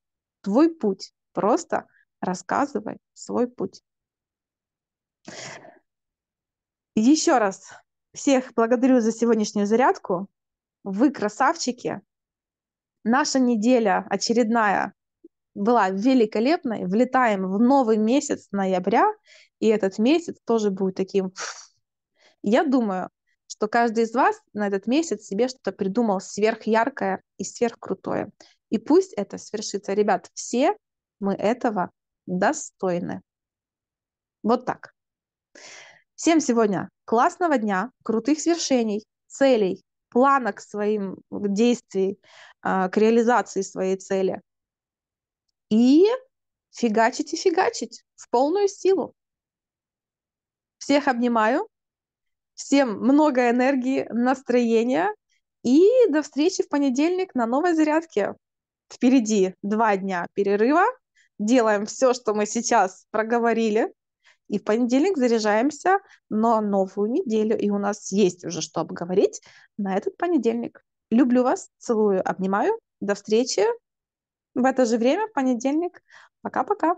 твой путь. Просто рассказывай свой путь. Еще раз всех благодарю за сегодняшнюю зарядку. Вы красавчики. Наша неделя очередная была великолепной. Влетаем в новый месяц ноября, и этот месяц тоже будет таким... Я думаю, что каждый из вас на этот месяц себе что-то придумал сверхяркое и сверхкрутое. И пусть это свершится. Ребят, все мы этого достойны. Вот так. Всем сегодня классного дня, крутых свершений, целей, планок своим действий, а, к реализации своей цели и фигачить и фигачить в полную силу. Всех обнимаю. Всем много энергии, настроения. И до встречи в понедельник на новой зарядке. Впереди два дня перерыва. Делаем все, что мы сейчас проговорили. И в понедельник заряжаемся на новую неделю. И у нас есть уже что обговорить на этот понедельник. Люблю вас, целую, обнимаю. До встречи в это же время в понедельник. Пока-пока.